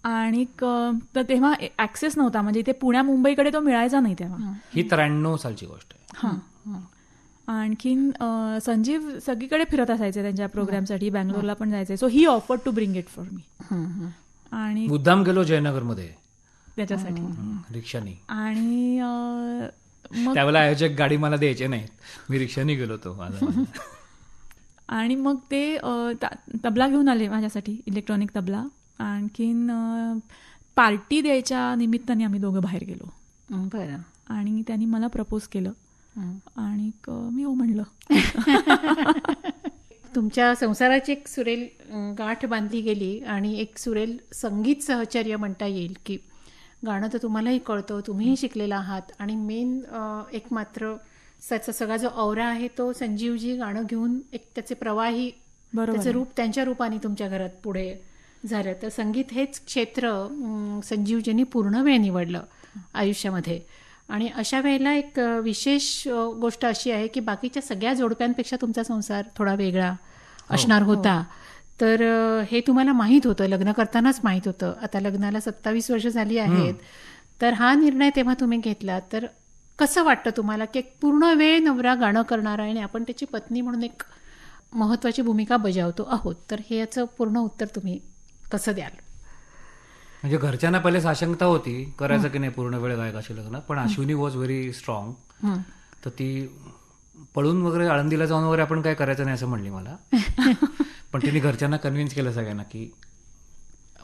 आणि तर तेव्हा ऍक्सेस नव्हता म्हणजे इथे पुण्या मुंबईकडे तो मिळायचा नाही तेव्हा ही त्र्याण्णव सालची गोष्ट आहे आणखीन संजीव सगळीकडे फिरत असायचे त्यांच्या प्रोग्रामसाठी बँगलोरला पण जायचे so he offer to bring it for me आणि मुद्दाम गेलो जयनगरमध्ये त्याच्यासाठी रिक्षानी आणि त्यावेळेला आयोजक गाडी मला द्यायचे नाही मी रिक्षाने गेलो तो आणि मग ते तबला घेऊन आले माझ्यासाठी इलेक्ट्रॉनिक तबला आणखीन पार्टी द्यायच्या निमित्ताने आम्ही दोघं बाहेर गेलो बरं आणि त्यांनी मला प्रपोज केलं आणि मी हो म्हणलं तुमच्या संसाराची एक सुरेल गाठ बांधली गेली आणि एक सुरेल संगीत सहचर्य म्हणता येईल की गाणं तर तुम्हालाही कळतं तुम्हीही शिकलेला आहात आणि मेन एक मात्र त्याचा सगळा जो औरा आहे तो संजीवजी गाणं घेऊन एक त्याचे प्रवाही त्याचं रूप त्यांच्या रूपाने तुमच्या घरात पुढे झालं तर संगीत हेच क्षेत्र संजीवजींनी पूर्ण वेळ निवडलं आयुष्यामध्ये आणि अशा वेळेला एक विशेष गोष्ट अशी आहे की बाकीच्या सगळ्या जोडप्यांपेक्षा तुमचा संसार थोडा वेगळा हो, असणार हो. होता तर हे तुम्हाला माहीत होतं लग्न करतानाच माहीत होतं आता लग्नाला सत्तावीस वर्ष झाली आहेत तर हा निर्णय तेव्हा तुम्ही घेतला तर कसं वाटतं तुम्हाला की एक पूर्ण वेळ नवरा गाणं करणार आहे आणि आपण त्याची पत्नी म्हणून एक महत्वाची भूमिका बजावतो आहोत तर हे याचं पूर्ण उत्तर तुम्ही तसं द्याल म्हणजे घरच्यांना पहिले साशंकता होती करायचं की नाही पूर्ण वेळ गायकाशी लग्न पण अश्विनी वॉज व्हेरी स्ट्रॉंग तर ती पळून वगैरे आळंदीला जाऊन वगैरे आपण काय करायचं नाही असं म्हणली मला पण तिने घरच्यांना कन्व्हिन्स केलं सगळ्यांना की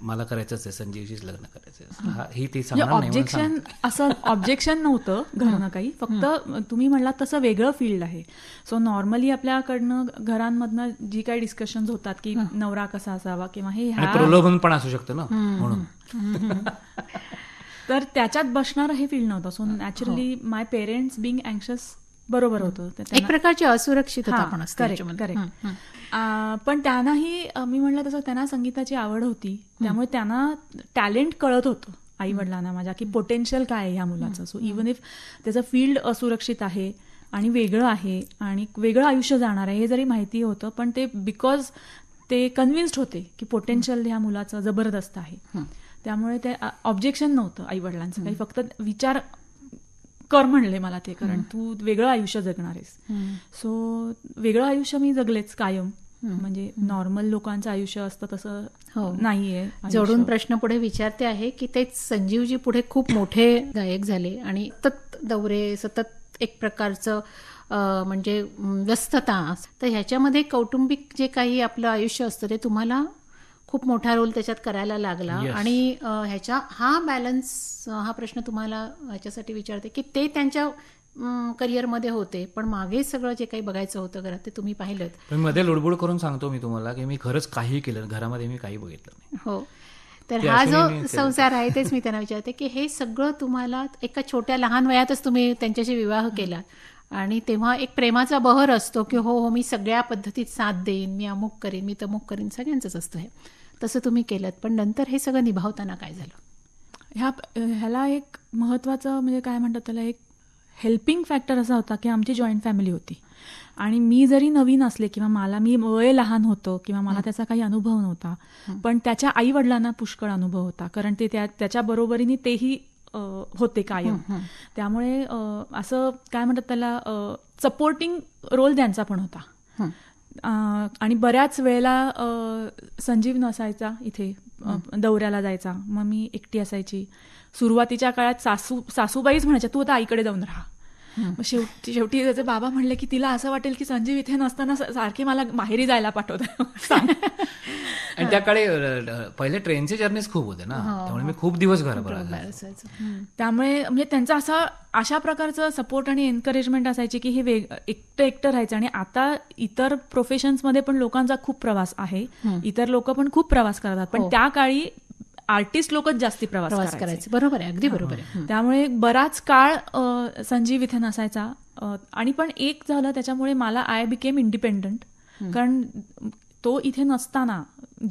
मला करायचंच आहे संजीवशीच लग्न करायचं ही ती ऑब्जेक्शन म्हणजे असं ऑब्जेक्शन नव्हतं घरनं काही फक्त तुम्ही म्हणला तसं वेगळं फील्ड आहे सो नॉर्मली आपल्याकडनं घरांमधनं जी काही डिस्कशन होतात की नवरा कसा असावा किंवा हे प्रलोभन पण असू शकतं ना म्हणून तर त्याच्यात बसणार हे फील्ड नव्हतं so naturally my parents being anxious बरोबर होतो एक प्रकारची असुरक्षित पण करेक्ट पण त्यांनाही मी म्हणलं तसं त्यांना संगीताची आवड होती त्यामुळे त्यांना टॅलेंट कळत होतं आई वडिलांना माझ्या की पोटेन्शियल काय आहे ह्या मुलाचं सो इवन इफ त्याचं फील्ड असुरक्षित आहे आणि वेगळं आहे आणि वेगळं आयुष्य जाणार आहे हे जरी माहिती होतं पण ते बिकॉज ते कन्व्हिन्स्ड होते की पोटेन्शियल ह्या मुलाचं जबरदस्त आहे त्यामुळे ते ऑब्जेक्शन नव्हतं आई वडिलांचं काही फक्त विचार कर म्हणले मला ते कारण तू वेगळं आयुष्य जगणार आहेस सो वेगळं आयुष्य मी जगलेच कायम म्हणजे नॉर्मल लोकांचं आयुष्य असतं तसं हो. नाहीये जोडून प्रश्न पुढे विचारते आहे की तेच संजीवजी पुढे खूप मोठे गायक झाले आणि सतत दौरे सतत एक प्रकारचं म्हणजे व्यस्तता तर ह्याच्यामध्ये कौटुंबिक जे काही आपलं आयुष्य असतं ते तुम्हाला खूप मोठा रोल त्याच्यात करायला लागला आणि ह्याच्या हा बॅलन्स हा प्रश्न तुम्हाला ह्याच्यासाठी विचारते की ते त्यांच्या करिअरमध्ये होते पण मागे सगळं जे काही बघायचं होतं घरात ते तुम्ही पाहिलं मी मध्ये लुडबुड करून सांगतो मी तुम्हाला की मी खरंच काही केलं घरामध्ये मी काही बघितलं नाही हो तर हा जो संसार आहे तेच मी त्यांना विचारते की हे सगळं तुम्हाला एका छोट्या लहान वयातच तुम्ही त्यांच्याशी विवाह केला आणि तेव्हा एक प्रेमाचा बहर असतो की हो हो मी सगळ्या पद्धतीत साथ देईन मी अमुक करीन मी तमुक करीन सगळ्यांचंच असतं हे तसं तुम्ही केलं पण नंतर हे सगळं निभावताना काय झालं ह्या ह्याला एक महत्वाचं म्हणजे काय म्हणतात त्याला एक हेल्पिंग फॅक्टर असा होता की आमची जॉईंट फॅमिली होती आणि मी जरी नवीन असले किंवा मला मी वय लहान होतं किंवा मला त्याचा काही अनुभव नव्हता पण त्याच्या आई वडिलांना पुष्कळ अनुभव होता कारण ते त्या त्याच्या बरोबरीने तेही होते कायम त्यामुळे असं काय म्हणतात त्याला सपोर्टिंग रोल त्यांचा पण होता आणि बऱ्याच वेळेला संजीव नसायचा इथे दौऱ्याला जायचा मग मी एकटी असायची सुरुवातीच्या काळात सासू सासूबाईच म्हणायच्या तू आता आईकडे जाऊन राहा मग शेवटी शेवटी त्याचे बाबा म्हणले की तिला असं वाटेल की संजीव इथे नसताना सारखे मला माहेरी जायला पाठवत आणि त्या पहिले ट्रेनचे जर्नीज खूप होते ना हो, त्यामुळे मी हो. खूप दिवस घर त्यामुळे म्हणजे त्यांचा असा अशा प्रकारचं सपोर्ट आणि एनकरेजमेंट असायची की हे वेग एकटं एकटं राहायचं आणि आता इतर प्रोफेशन्समध्ये पण लोकांचा खूप प्रवास आहे इतर लोक पण खूप प्रवास करतात पण हो. त्या काळी आर्टिस्ट लोकच जास्ती प्रवास करायचे बरोबर आहे अगदी बरोबर आहे त्यामुळे बराच काळ संजीव इथे नसायचा आणि पण एक झालं त्याच्यामुळे मला आय बिकेम इंडिपेंडंट कारण तो इथे नसताना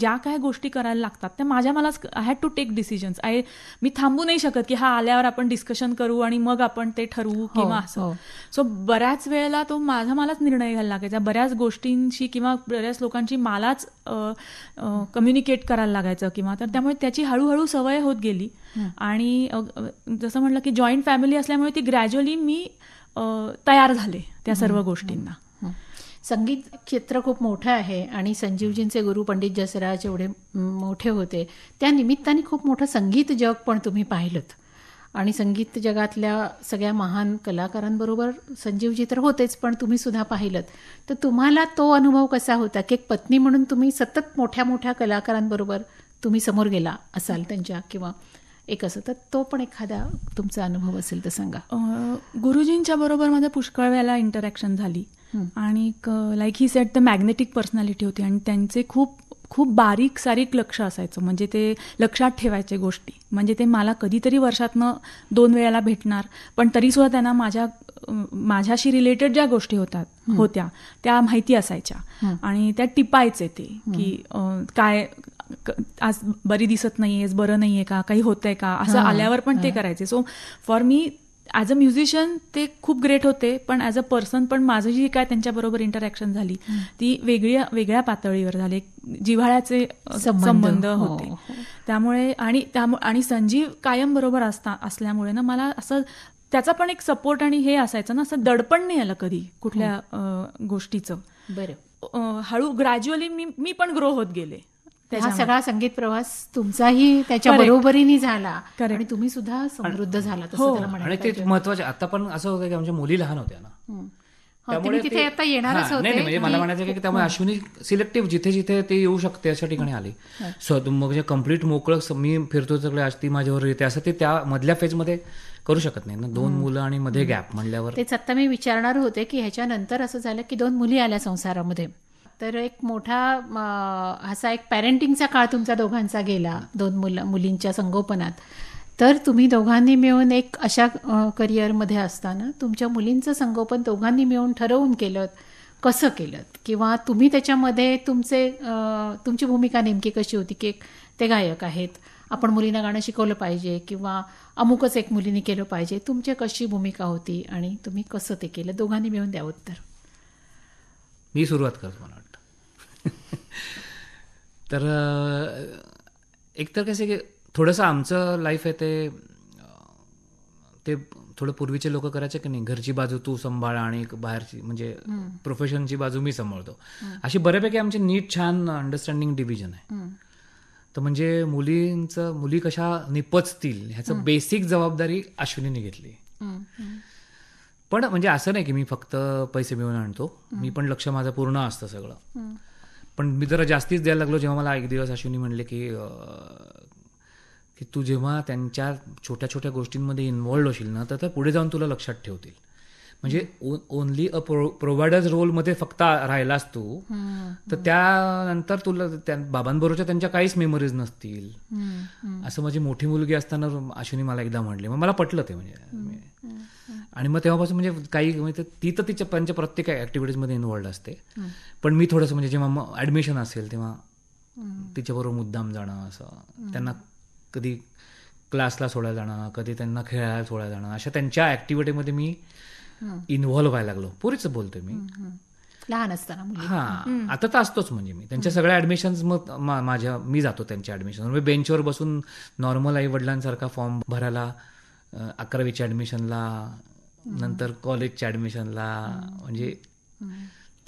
ज्या काय गोष्टी करायला लागतात त्या माझ्या मला I had to take decisions I मी थांबू नाही शकत की हा आल्यावर आपण डिस्कशन करू आणि मग आपण ते ठरवू हो, किंवा हो. असं सो बऱ्याच वेळेला तो माझा मलाच निर्णय घ्यायला लागायचा बऱ्याच गोष्टींशी किंवा बऱ्याच लोकांशी मलाच कम्युनिकेट करायला लागायचं किंवा तर त्यामुळे त्याची हळूहळू सवय होत गेली आणि जसं म्हटलं की जॉईंट फॅमिली असल्यामुळे ती ग्रॅज्युअली मी तयार झाले त्या सर्व गोष्टींना संगीत क्षेत्र खूप मोठं आहे आणि संजीवजींचे गुरु पंडित जसराज एवढे मोठे होते त्या निमित्ताने खूप मोठं संगीत जग पण तुम्ही पाहिलं आणि संगीत जगातल्या सगळ्या महान कलाकारांबरोबर संजीवजी तर होतेच पण तुम्ही सुद्धा पाहिलं तर तुम्हाला तो अनुभव कसा होता की एक पत्नी म्हणून तुम्ही सतत मोठ्या मोठ्या कलाकारांबरोबर तुम्ही समोर गेला असाल त्यांच्या किंवा एक असं तर तो पण एखादा तुमचा अनुभव असेल तर सांगा गुरुजींच्या बरोबर माझ्या पुष्कळ वेळेला इंटरॅक्शन झाली आणि like he set the magnetic personality होती आणि त्यांचे खूप खूप बारीक सारीक लक्ष असायचं म्हणजे ते लक्षात ठेवायचे गोष्टी म्हणजे ते मला कधीतरी वर्षातनं दोन वेळेला भेटणार पण तरी सुद्धा त्यांना माझ्या माझ्याशी रिलेटेड ज्या गोष्टी होतात होत्या त्या माहिती असायच्या आणि त्या टिपायचे ते की काय आज बरी दिसत नाहीये बरं नाहीये का काही होतंय का असं आल्यावर पण ते करायचे so for me as a musician ते खूप ग्रेट होते पण ॲज अ पर्सन पण माझं जी काय त्यांच्याबरोबर इंटरॅक्शन झाली ती वेगळी वेगळ्या पातळीवर झाली जिव्हाळ्याचे संबंध हो, होते हो. त्यामुळे आणि त्यामुळे आणि संजीव कायम बरोबर असता असल्यामुळे ना मला असं त्याचा पण एक सपोर्ट आणि हे असायचं ना असं दडपण नाही आलं कधी कुठल्या हो. गोष्टीचं बरं हळू ग्रॅज्युअली मी मी पण ग्रो होत गेले हा सगळा संगीत प्रवास तुमचाही त्याच्या बरोबरीने झाला आणि तुम्ही सुद्धा समृद्ध झाला हो. आणि ते महत्वाचे आता पण असं होतं की आमच्या मुली लहान होत्या ना हो, त्यामुळे तिथे आता येणारच होते म्हणजे मला म्हणायचं की त्यामुळे अश्विनी सिलेक्टिव्ह जिथे जिथे ते येऊ शकते अशा ठिकाणी आले म्हणजे कम्प्लीट मोकळं मी फिरतो सगळे आज ती माझ्यावर येते असं ते त्या मधल्या फेज मध्ये करू शकत नाही ना दोन मुलं आणि मध्ये गॅप म्हणल्यावर तेच आता मी विचारणार होते की ह्याच्यानंतर असं झालं की दोन मुली आल्या संसारामध्ये तर एक मोठा असा एक पॅरेंटिंगचा काळ तुमचा दोघांचा गेला दोन मुला मुलींच्या संगोपनात तर तुम्ही दोघांनी मिळून एक अशा करिअरमध्ये असताना तुमच्या मुलींचं संगोपन दोघांनी मिळून ठरवून केलं कसं केलं किंवा तुम्ही त्याच्यामध्ये तुमचे तुमची भूमिका नेमकी कशी होती की ते गायक आहेत आपण मुलींना गाणं शिकवलं पाहिजे किंवा अमुकच एक मुलीने केलं पाहिजे तुमची कशी भूमिका होती आणि तुम्ही कसं ते केलं दोघांनी मिळून द्या उत्तर मी सुरुवात करतो मला तर एक तर कसं की थोडंसं आमचं लाईफ आहे ते ते थोडं पूर्वीचे लोक करायचे की नाही घरची बाजू तू सांभाळ आणि बाहेरची म्हणजे प्रोफेशनची बाजू मी सांभाळतो अशी बऱ्यापैकी आमची नीट छान अंडरस्टँडिंग डिव्हिजन आहे तर म्हणजे मुलींचं मुली कशा निपचतील ह्याचं बेसिक जबाबदारी अश्विनीने घेतली पण म्हणजे असं नाही की मी फक्त पैसे मिळून आणतो मी पण लक्ष माझं पूर्ण असतं सगळं पण मी जरा जास्तीच द्यायला लागलो जेव्हा मला एक दिवस अश्विनी म्हणले की की तू जेव्हा त्यांच्या छोट्या छोट्या गोष्टींमध्ये इन्वॉल्ड होशील ना तर पुढे जाऊन तुला लक्षात ठेवतील म्हणजे ओनली अ प्रो प्रोव्हायडर्स रोलमध्ये फक्त राहिलास तू तर त्यानंतर तुला त्या बाबांबरोबरच्या त्यांच्या काहीच मेमरीज नसतील असं माझी मोठी मुलगी असताना अश्विनी मला एकदा म्हणले मग मला पटलं ते म्हणजे आणि मग तेव्हापासून म्हणजे काही म्हणजे ती तर तिच्या त्यांच्या म्हणजे प्रत्येक ऍक्टिव्हिटीजमध्ये इन्वॉल्ड असते पण मी थोडंसं म्हणजे जेव्हा मग ॲडमिशन असेल तेव्हा तिच्याबरोबर मुद्दाम जाणं असं त्यांना कधी क्लासला सोडायला जाणं कधी त्यांना खेळायला सोडायला जाणं अशा त्यांच्या ऍक्टिव्हिटीमध्ये मी इन्व्हॉल्व्ह व्हायला लागलो पुरीच बोलतोय मी लहान असताना हा आता तर असतोच म्हणजे मी त्यांच्या सगळ्या ऍडमिशन मग माझ्या मी जातो त्यांच्या ऍडमिशन मी बेंचवर बसून नॉर्मल आई वडिलांसारखा फॉर्म भरायला अकरावीच्या ऍडमिशनला नंतर कॉलेजच्या ऍडमिशनला म्हणजे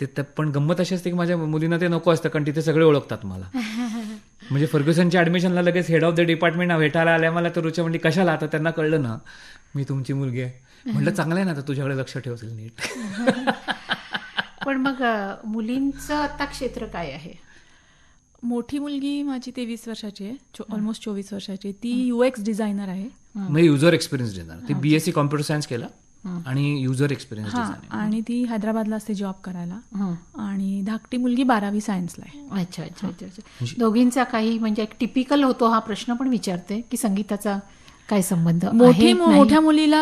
ते पण गंमत अशी असते की माझ्या मुलींना ते नको असतं कारण तिथे सगळे ओळखतात मला म्हणजे फर्ग्युसनच्या ऍडमिशनला लगेच हेड ऑफ द डिपार्टमेंट भेटायला आल्या मला तर रुचा म्हणजे कशाला आता त्यांना कळलं ना मी तुमची मुलगी आहे म्हटलं चांगलं आहे ना आता तुझ्याकडे लक्ष ठेवशील नीट पण मग मुलींचं आता क्षेत्र काय आहे मोठी मुलगी माझी तेवीस वर्षाची आहे ऑलमोस्ट चोवीस वर्षाची ती युएक्स डिझायनर आहे म्हणजे युजर एक्सपिरियन्स डिझायनर ती बीएससी कॉम्प्युटर सायन्स केलं आणि युजर एक्सपिरियन्स आणि ती हैदराबादला असते जॉब करायला आणि धाकटी मुलगी बारावी सायन्सला आहे अच्छा अच्छा अच्छा म्हणजे- दोघींचा काही म्हणजे एक टिपिकल होतो हा प्रश्न पण विचारते की संगीताचा काय संबंध मोठी मोठ्या मुलीला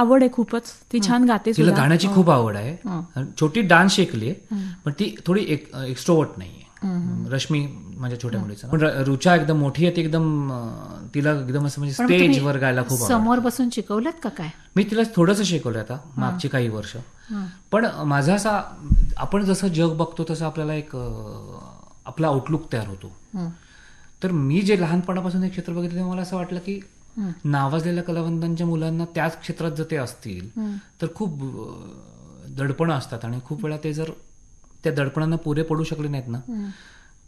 आवड आहे खूपच ती छान गाते तिला गाण्याची हो. खूप आवड आहे छोटी डान्स शिकली पण ती थोडी एक्स्ट्रोवर्ट नाही रश्मी माझ्या छोट्या मुलीचं पण रुचा एकदम मोठी आहे ती एकदम तिला एकदम असं म्हणजे स्टेजवर गायला खूप समोर बसून शिकवलं का काय मी तिला थोडस शिकवलं आता मागची काही वर्ष पण माझा असा आपण जसं जग बघतो तसं आपल्याला एक आपला आउटलुक तयार होतो तर मी जे लहानपणापासून हे क्षेत्र बघितलं तेव्हा मला असं वाटलं की नावाजलेल्या कलावंतांच्या मुलांना त्याच क्षेत्रात जर ते असतील तर खूप दडपण असतात आणि खूप वेळा ते जर त्या दडपणांना पुरे पडू शकले नाहीत ना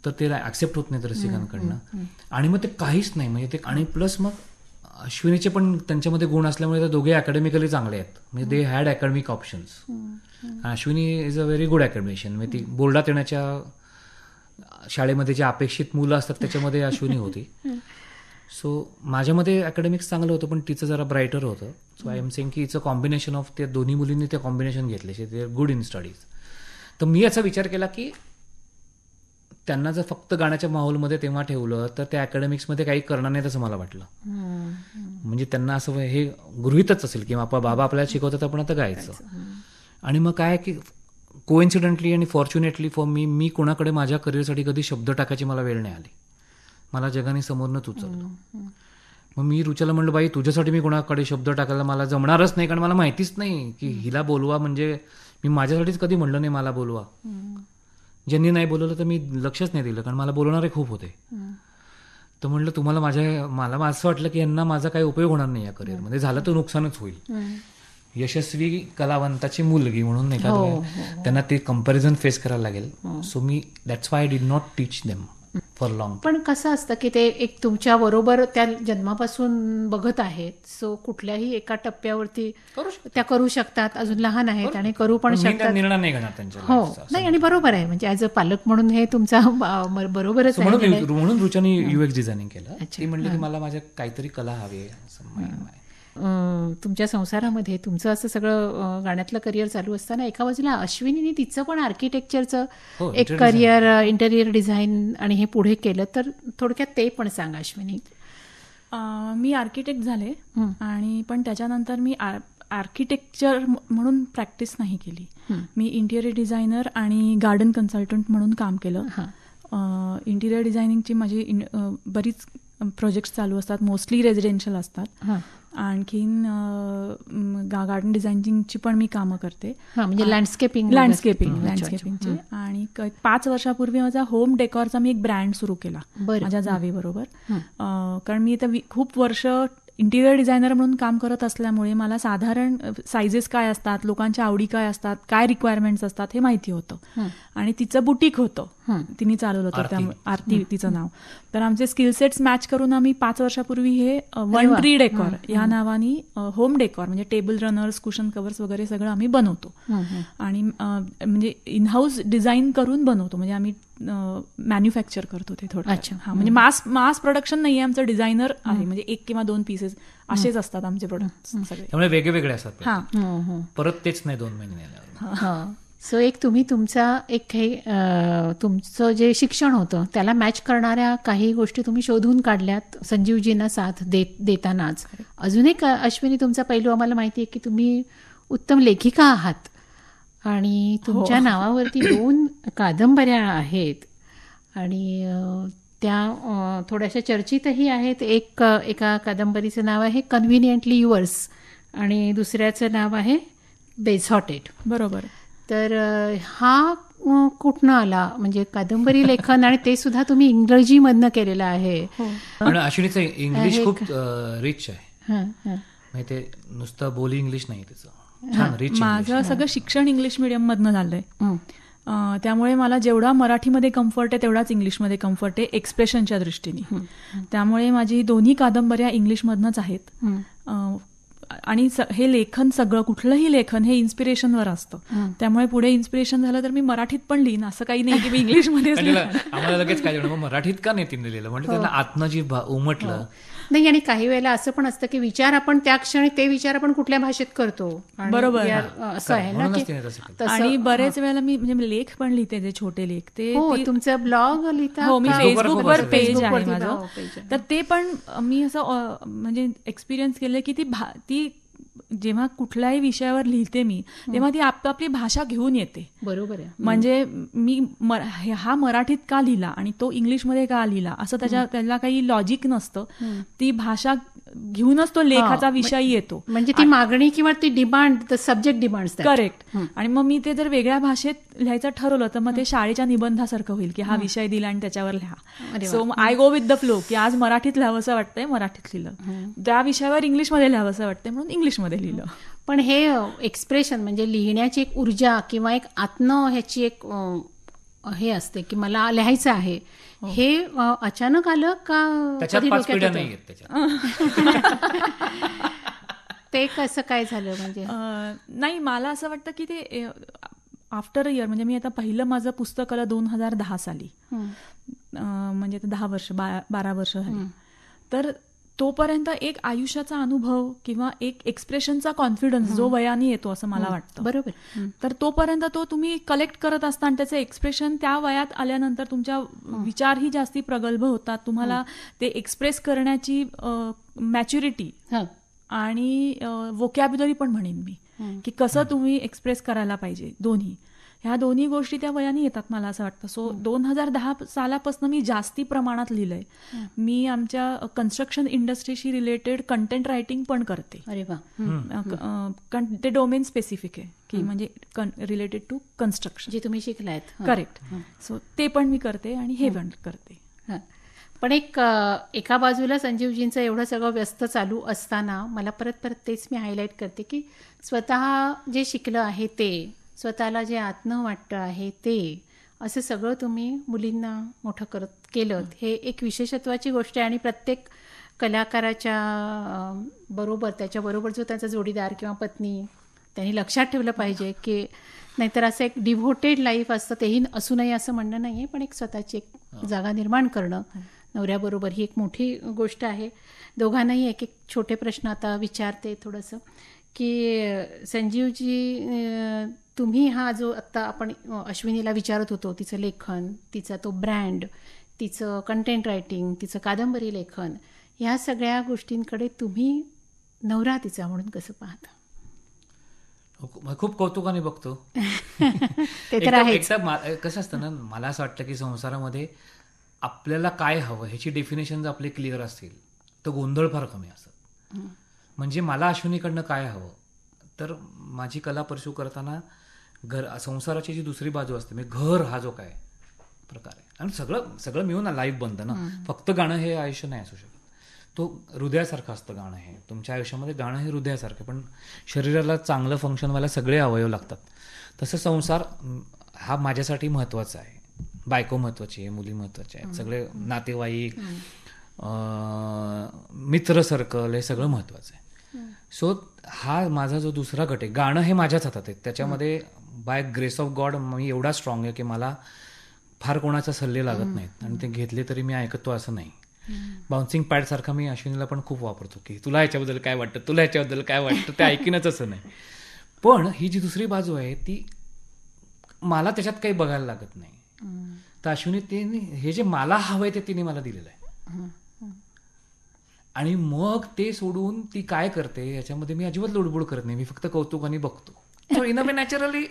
तर ते ऍक्सेप्ट होत नाहीत रसिकांकडनं आणि मग ते काहीच नाही म्हणजे ते आणि प्लस मग अश्विनीचे पण त्यांच्यामध्ये गुण असल्यामुळे ते दोघे अकॅडमिकली चांगले आहेत म्हणजे they had academic options Ashwini is a very good academician म्हणजे ती बोर्डात येण्याच्या शाळेमध्ये जे अपेक्षित मुलं असतात त्याच्यामध्ये अश्विनी होती सो माझ्यामध्ये अकॅडमिक्स चांगलं होतं पण तिचं जरा ब्रायटर होतं सो आय एम सेंग की इट्स अ कॉम्बिनेशन ऑफ त्या दोन्ही मुलींनी ते कॉम्बिनेशन घेतले गुड इन स्टडीज तर मी असा विचार केला की त्यांना जर फक्त गाण्याच्या माहोलमध्ये तेव्हा ठेवलं तर त्या अकॅडमिक्समध्ये काही करणार नाही असं मला वाटलं म्हणजे त्यांना असं हे गृहितच असेल की आपण बाबा आपल्याला शिकवतात आपण आता गायचं आणि मग काय की कोइन्सिडेंटली आणि फॉर्च्युनेटली फॉर मी मी कोणाकडे माझ्या करिअरसाठी कधी शब्द टाकायची मला वेळ नाही आली मला जगाने समोरनंच उचललं मग मी रुचाला म्हणलं बाई तुझ्यासाठी मी कोणाकडे शब्द टाकायला मला जमणारच नाही कारण मला माहितीच नाही की हिला बोलवा म्हणजे मी माझ्यासाठीच कधी म्हणलं नाही मला बोलवा ज्यांनी नाही बोलवलं तर मी लक्षच नाही दिलं कारण मला बोलवणारे खूप होते तर म्हटलं तुम्हाला माझ्या मला असं वाटलं की यांना माझा काही उपयोग होणार नाही या करिअरमध्ये झालं तर नुकसानच होईल यशस्वी कलावंताची मुलगी म्हणून नाही हो, हो, हो. त्यांना ते कम्पॅरिझन फेस करायला लागेल सो मी that's why I did not teach them for long पण कसं असतं की ते एक तुमच्या बरोबर त्या जन्मापासून बघत आहेत सो कुठल्याही एका टप्प्यावरती त्या करू शकतात अजून लहान आहेत आणि करू पण शकतात निर्णय नाही घेणार त्यांच्या हो नाही आणि बरोबर आहे म्हणजे ऍज अ पालक म्हणून हे तुमचा बरोबरच म्हणून रुचानी युएक्स डिझायनिंग केलं ती म्हणलं की मला माझ्या काहीतरी कला हवी आहे तुमच्या संसारामध्ये तुमचं असं सगळं गाण्यातलं करिअर चालू असताना एका बाजूला अश्विनीने तिचं पण आर्किटेक्चरचं हो, एक करिअर इंटेरियर डिझाईन आणि हे पुढे केलं तर थोडक्यात ते पण सांगा अश्विनी मी आर्किटेक्ट झाले आणि पण त्याच्यानंतर मी आर्किटेक्चर म्हणून प्रॅक्टिस नाही केली मी इंटिरियर डिझायनर आणि गार्डन कन्सल्टंट म्हणून काम केलं इंटिरियर डिझायनिंगची माझी बरीच प्रोजेक्ट चालू असतात मोस्टली रेझिडेन्शियल असतात आणखीन गार्डन डिझायनिंगची पण मी कामं करते म्हणजे लँडस्केपिंग लँडस्केपिंग लँडस्केपिंगची आणि पाच वर्षापूर्वी माझा होम डेकॉरचा मी एक ब्रँड सुरू केला माझ्या जावेबरोबर कारण मी तर खूप वर्ष इंटिरियर डिझायनर म्हणून काम करत असल्यामुळे मला साधारण सायझेस काय असतात लोकांच्या आवडी काय असतात काय रिक्वायरमेंट्स असतात हे माहिती होतं आणि तिचं बुटीक होतं तिने चालवलं होतं त्या आरती तिचं नाव तर आमचे स्किल सेट्स मॅच करून आम्ही पाच वर्षापूर्वी हे वन ट्री डेकॉर या नावाने होम डेकॉर म्हणजे टेबल रनर्स कुशन कव्हर्स वगैरे सगळं आम्ही बनवतो आणि म्हणजे इनहाऊस डिझाईन करून बनवतो म्हणजे आम्ही मॅन्युफॅक्चर करतो ते थोडं हा म्हणजे मास मास प्रोडक्शन नाही आमचं डिझायनर आहे म्हणजे एक किंवा दोन पीसेस असेच असतात आमचे प्रोडक्ट सगळे त्यामुळे वेगळे असतात परत तेच नाही दोन महिने सो एक तुम्ही तुमचा एक काही तुमचं जे शिक्षण होतं त्याला मॅच करणाऱ्या काही गोष्टी तुम्ही शोधून काढल्यात संजीवजींना साथ देत देतानाच अजून एक अश्विनी तुमचा पैलू आम्हाला माहिती आहे की तुम्ही उत्तम लेखिका आहात आणि तुमच्या हो. नावावरती दोन कादंबऱ्या आहेत आणि त्या थोड्याशा चर्चितही आहेत एक एका कादंबरीचं नाव आहे कन्व्हिनियंटली युअर्स आणि दुसऱ्याचं नाव आहे बेझॉटेड बरोबर तर हा कुठनं आला म्हणजे कादंबरी लेखन आणि ते सुद्धा तुम्ही इंग्रजीमधनं केलेलं आहे इंग्लिश हो. खूप रिच आहे म्हणजे नुसतं बोली इंग्लिश नाही त्याचं माझं सगळं शिक्षण इंग्लिश मिडियम मधनं झालंय त्यामुळे मला जेवढा मराठीमध्ये कम्फर्ट आहे तेवढाच इंग्लिशमध्ये कम्फर्ट आहे एक्सप्रेशनच्या दृष्टीने त्यामुळे माझी दोन्ही कादंबऱ्या इंग्लिशमधनंच आहेत आणि हे लेखन सगळं कुठलंही लेखन हे इन्स्पिरेशनवर असतं त्यामुळे पुढे इन्स्पिरेशन झालं तर मी मराठीत पण लिहिन असं काही नाही की मी इंग्लिशमध्ये आम्हाला लगेच काय मराठीत का नाही तिने लिहिलं म्हणजे त्याला आत्मजी उमटलं हो. नाही आणि काही वेळेला असं पण असतं की विचार आपण त्या क्षणी ते विचार आपण कुठल्या भाषेत करतो बरोबर असं आहे ना आणि बरेच वेळेला मी म्हणजे लेख पण लिहिते जे छोटे लेख ते हो, तुमचं ब्लॉग लिहिता हो, मी फेसबुकवर पेज आहे माझं हो, तर ते पण मी असं म्हणजे एक्सपिरियन्स केलं की ती ती जेव्हा कुठल्याही विषयावर लिहिते मी तेव्हा ती आपापली भाषा घेऊन येते बरोबर आहे म्हणजे मी हा मराठीत का लिहिला आणि तो इंग्लिशमध्ये का लिहिला असं त्याच्या त्याला काही लॉजिक नसतं ती भाषा घेऊनच तो लेखाचा विषय येतो म्हणजे ती मागणी किंवा ती डिमांड सब्जेक्ट डिमांड करेक्ट आणि मग मी ते जर वेगळ्या भाषेत लिहायचं ठरवलं तर मग ते शाळेच्या निबंधासारखं होईल की हा विषय दिला आणि त्याच्यावर लिहा so I go with the flow की आज मराठीत असं वाटतंय मराठीत लिहिलं त्या विषयावर इंग्लिशमध्ये लिहावंसं वाटतंय म्हणून इंग्लिशमध्ये लिहिलं पण हे एक्सप्रेशन म्हणजे लिहिण्याची एक ऊर्जा किंवा एक आत्म ह्याची एक हे असते की मला लिहायचं आहे हो. हे अचानक आलं का ते कसं काय झालं म्हणजे नाही मला असं वाटतं की ते आफ्टर इयर म्हणजे मी आता पहिलं माझं पुस्तक आलं दोन हजार दहा साली म्हणजे दहा वर्ष बारा वर्ष झाली तर तोपर्यंत एक आयुष्याचा अनुभव किंवा एक एक्सप्रेशनचा कॉन्फिडन्स जो वयाने येतो असं मला हो, वाटतं बरोबर तर तोपर्यंत तो तुम्ही कलेक्ट करत असता आणि त्याचं एक्सप्रेशन त्या वयात आल्यानंतर तुमच्या विचारही जास्ती प्रगल्भ होतात तुम्हाला ते एक्सप्रेस करण्याची मॅच्युरिटी आणि वोकॅब्युलरी पण म्हणेन मी की कसं तुम्ही एक्सप्रेस करायला पाहिजे दोन्ही ह्या दोन्ही गोष्टी त्या वयाने येतात मला असं वाटतं सो दोन हजार दहा सालापासून मी जास्ती प्रमाणात लिहिलंय मी आमच्या कन्स्ट्रक्शन इंडस्ट्रीशी रिलेटेड कंटेंट रायटिंग पण करते अरे वा ते डोमेन स्पेसिफिक आहे की म्हणजे रिलेटेड टू कन्स्ट्रक्शन जे तुम्ही शिकलायत करेक्ट सो ते पण मी करते आणि हे पण करते पण एक एका बाजूला संजीवजींचं एवढं सगळं व्यस्त चालू असताना मला परत परत तेच मी हायलाईट करते की स्वतः जे शिकलं आहे ते स्वतःला जे आत्म वाटतं आहे ते असं सगळं तुम्ही मुलींना मोठं करत केलं हे एक विशेषत्वाची गोष्ट आहे आणि प्रत्येक कलाकाराच्या बरोबर त्याच्याबरोबर जो त्याचा जोडीदार किंवा पत्नी त्यांनी लक्षात ठेवलं पाहिजे की नाहीतर असं एक डिव्होटेड लाईफ असतं तेही असू नये असं म्हणणं नाही आहे पण एक स्वतःची एक जागा निर्माण करणं नवऱ्याबरोबर ही एक मोठी गोष्ट आहे दोघांनाही एक एक छोटे प्रश्न आता विचारते थोडंसं की संजीवजी तुम्ही हा जो आत्ता आपण अश्विनीला विचारत होतो तिचं लेखन तिचा तो ब्रँड तिचं कंटेंट रायटिंग तिचं कादंबरी लेखन या सगळ्या गोष्टींकडे तुम्ही नवरा तिचा म्हणून कसं पाहता खूप कौतुकाने बघतो ते तर आहे कसं असतं ना मला असं वाटतं की संसारामध्ये आपल्याला काय हवं ह्याची डेफिनेशन आपले क्लिअर असतील तर गोंधळ फार कमी असत म्हणजे मला अश्विनीकडनं काय हवं तर माझी कला परशू करताना घर संसाराची जी दुसरी बाजू असते म्हणजे घर हा जो काय प्रकार आहे आणि सगळं सगळं मिळून लाईफ बनतं ना फक्त गाणं हे आयुष्य नाही असू शकत तो हृदयासारखं असतं गाणं हे तुमच्या आयुष्यामध्ये गाणं हे हृदयासारखं पण शरीराला चांगलं फंक्शन व्हायला सगळे अवयव लागतात तसं संसार हा माझ्यासाठी महत्त्वाचा आहे बायको महत्त्वाची आहे मुली महत्वाची आहेत सगळे नातेवाईक मित्र सर्कल हे सगळं महत्त्वाचं आहे सो हा माझा जो दुसरा गट आहे गाणं हे माझ्याच हातात आहे त्याच्यामध्ये बाय ग्रेस ऑफ गॉड मी एवढा स्ट्रॉंग आहे की मला फार कोणाचा सल्ले लागत नाहीत आणि ते घेतले तरी मी ऐकतो असं नाही बाउन्सिंग पॅड सारखा मी अश्विनीला पण खूप वापरतो की तुला ह्याच्याबद्दल काय वाटतं तुला ह्याच्याबद्दल काय वाटतं ते ऐकीनच असं नाही पण ही जी दुसरी बाजू आहे ती मला त्याच्यात काही बघायला लागत नाही तर अश्विनी तिने हे जे मला आहे ते तिने मला दिलेलं आहे आणि मग ते सोडून ती काय करते याच्यामध्ये मी अजिबात लोडबोड करत नाही मी फक्त कौतुकाने बघतो so in a way, naturally,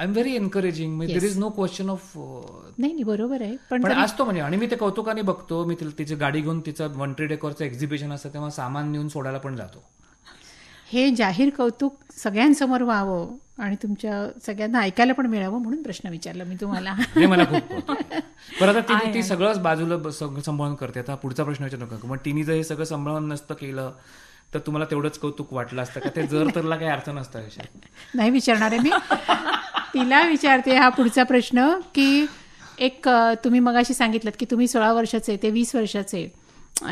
am very encouraging म्हणजे there is no question of नाही नाही बरोबर आहे पण असतो म्हणजे आणि मी ते कौतुकाने बघतो मी तिची गाडी घेऊन तिचं वन ट्री डेकोरचं एक्झिबिशन असतं तेव्हा सामान नेऊन सोडायला पण जातो हे जाहीर कौतुक सगळ्यांसमोर व्हावं आणि तुमच्या सगळ्यांना ऐकायला पण मिळावं म्हणून प्रश्न विचारला मी तुम्हाला मला खूप बरं आता ती सगळंच बाजूला सांभाळून करते आता पुढचा प्रश्न विचारू नका मग तिने जर हे सगळं सांभाळून नसतं केलं तर तुम्हाला तेवढंच कौतुक वाटलं असतं का ते जर तरला काही अर्थ नसता नाही विचारणार आहे मी तिला विचारते हा पुढचा प्रश्न की एक तुम्ही मगाशी सांगितलं की तुम्ही सोळा वर्षाचे ते वीस वर्षाचे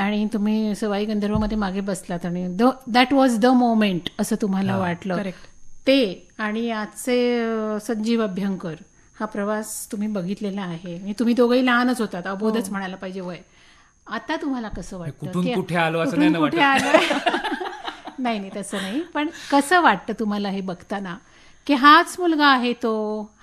आणि तुम्ही सवाई मध्ये मागे बसलात आणि दॅट वॉज द मोमेंट असं तुम्हाला वाटलं ते आणि आजचे संजीव अभ्यंकर हा प्रवास तुम्ही बघितलेला आहे तुम्ही दोघंही लहानच होतात अबोधच हो. म्हणायला पाहिजे वय आता तुम्हाला कसं वाटतं कुठे आलो असं नाही नाही नाही तसं नाही पण कसं वाटतं तुम्हाला हे बघताना की हाच मुलगा आहे तो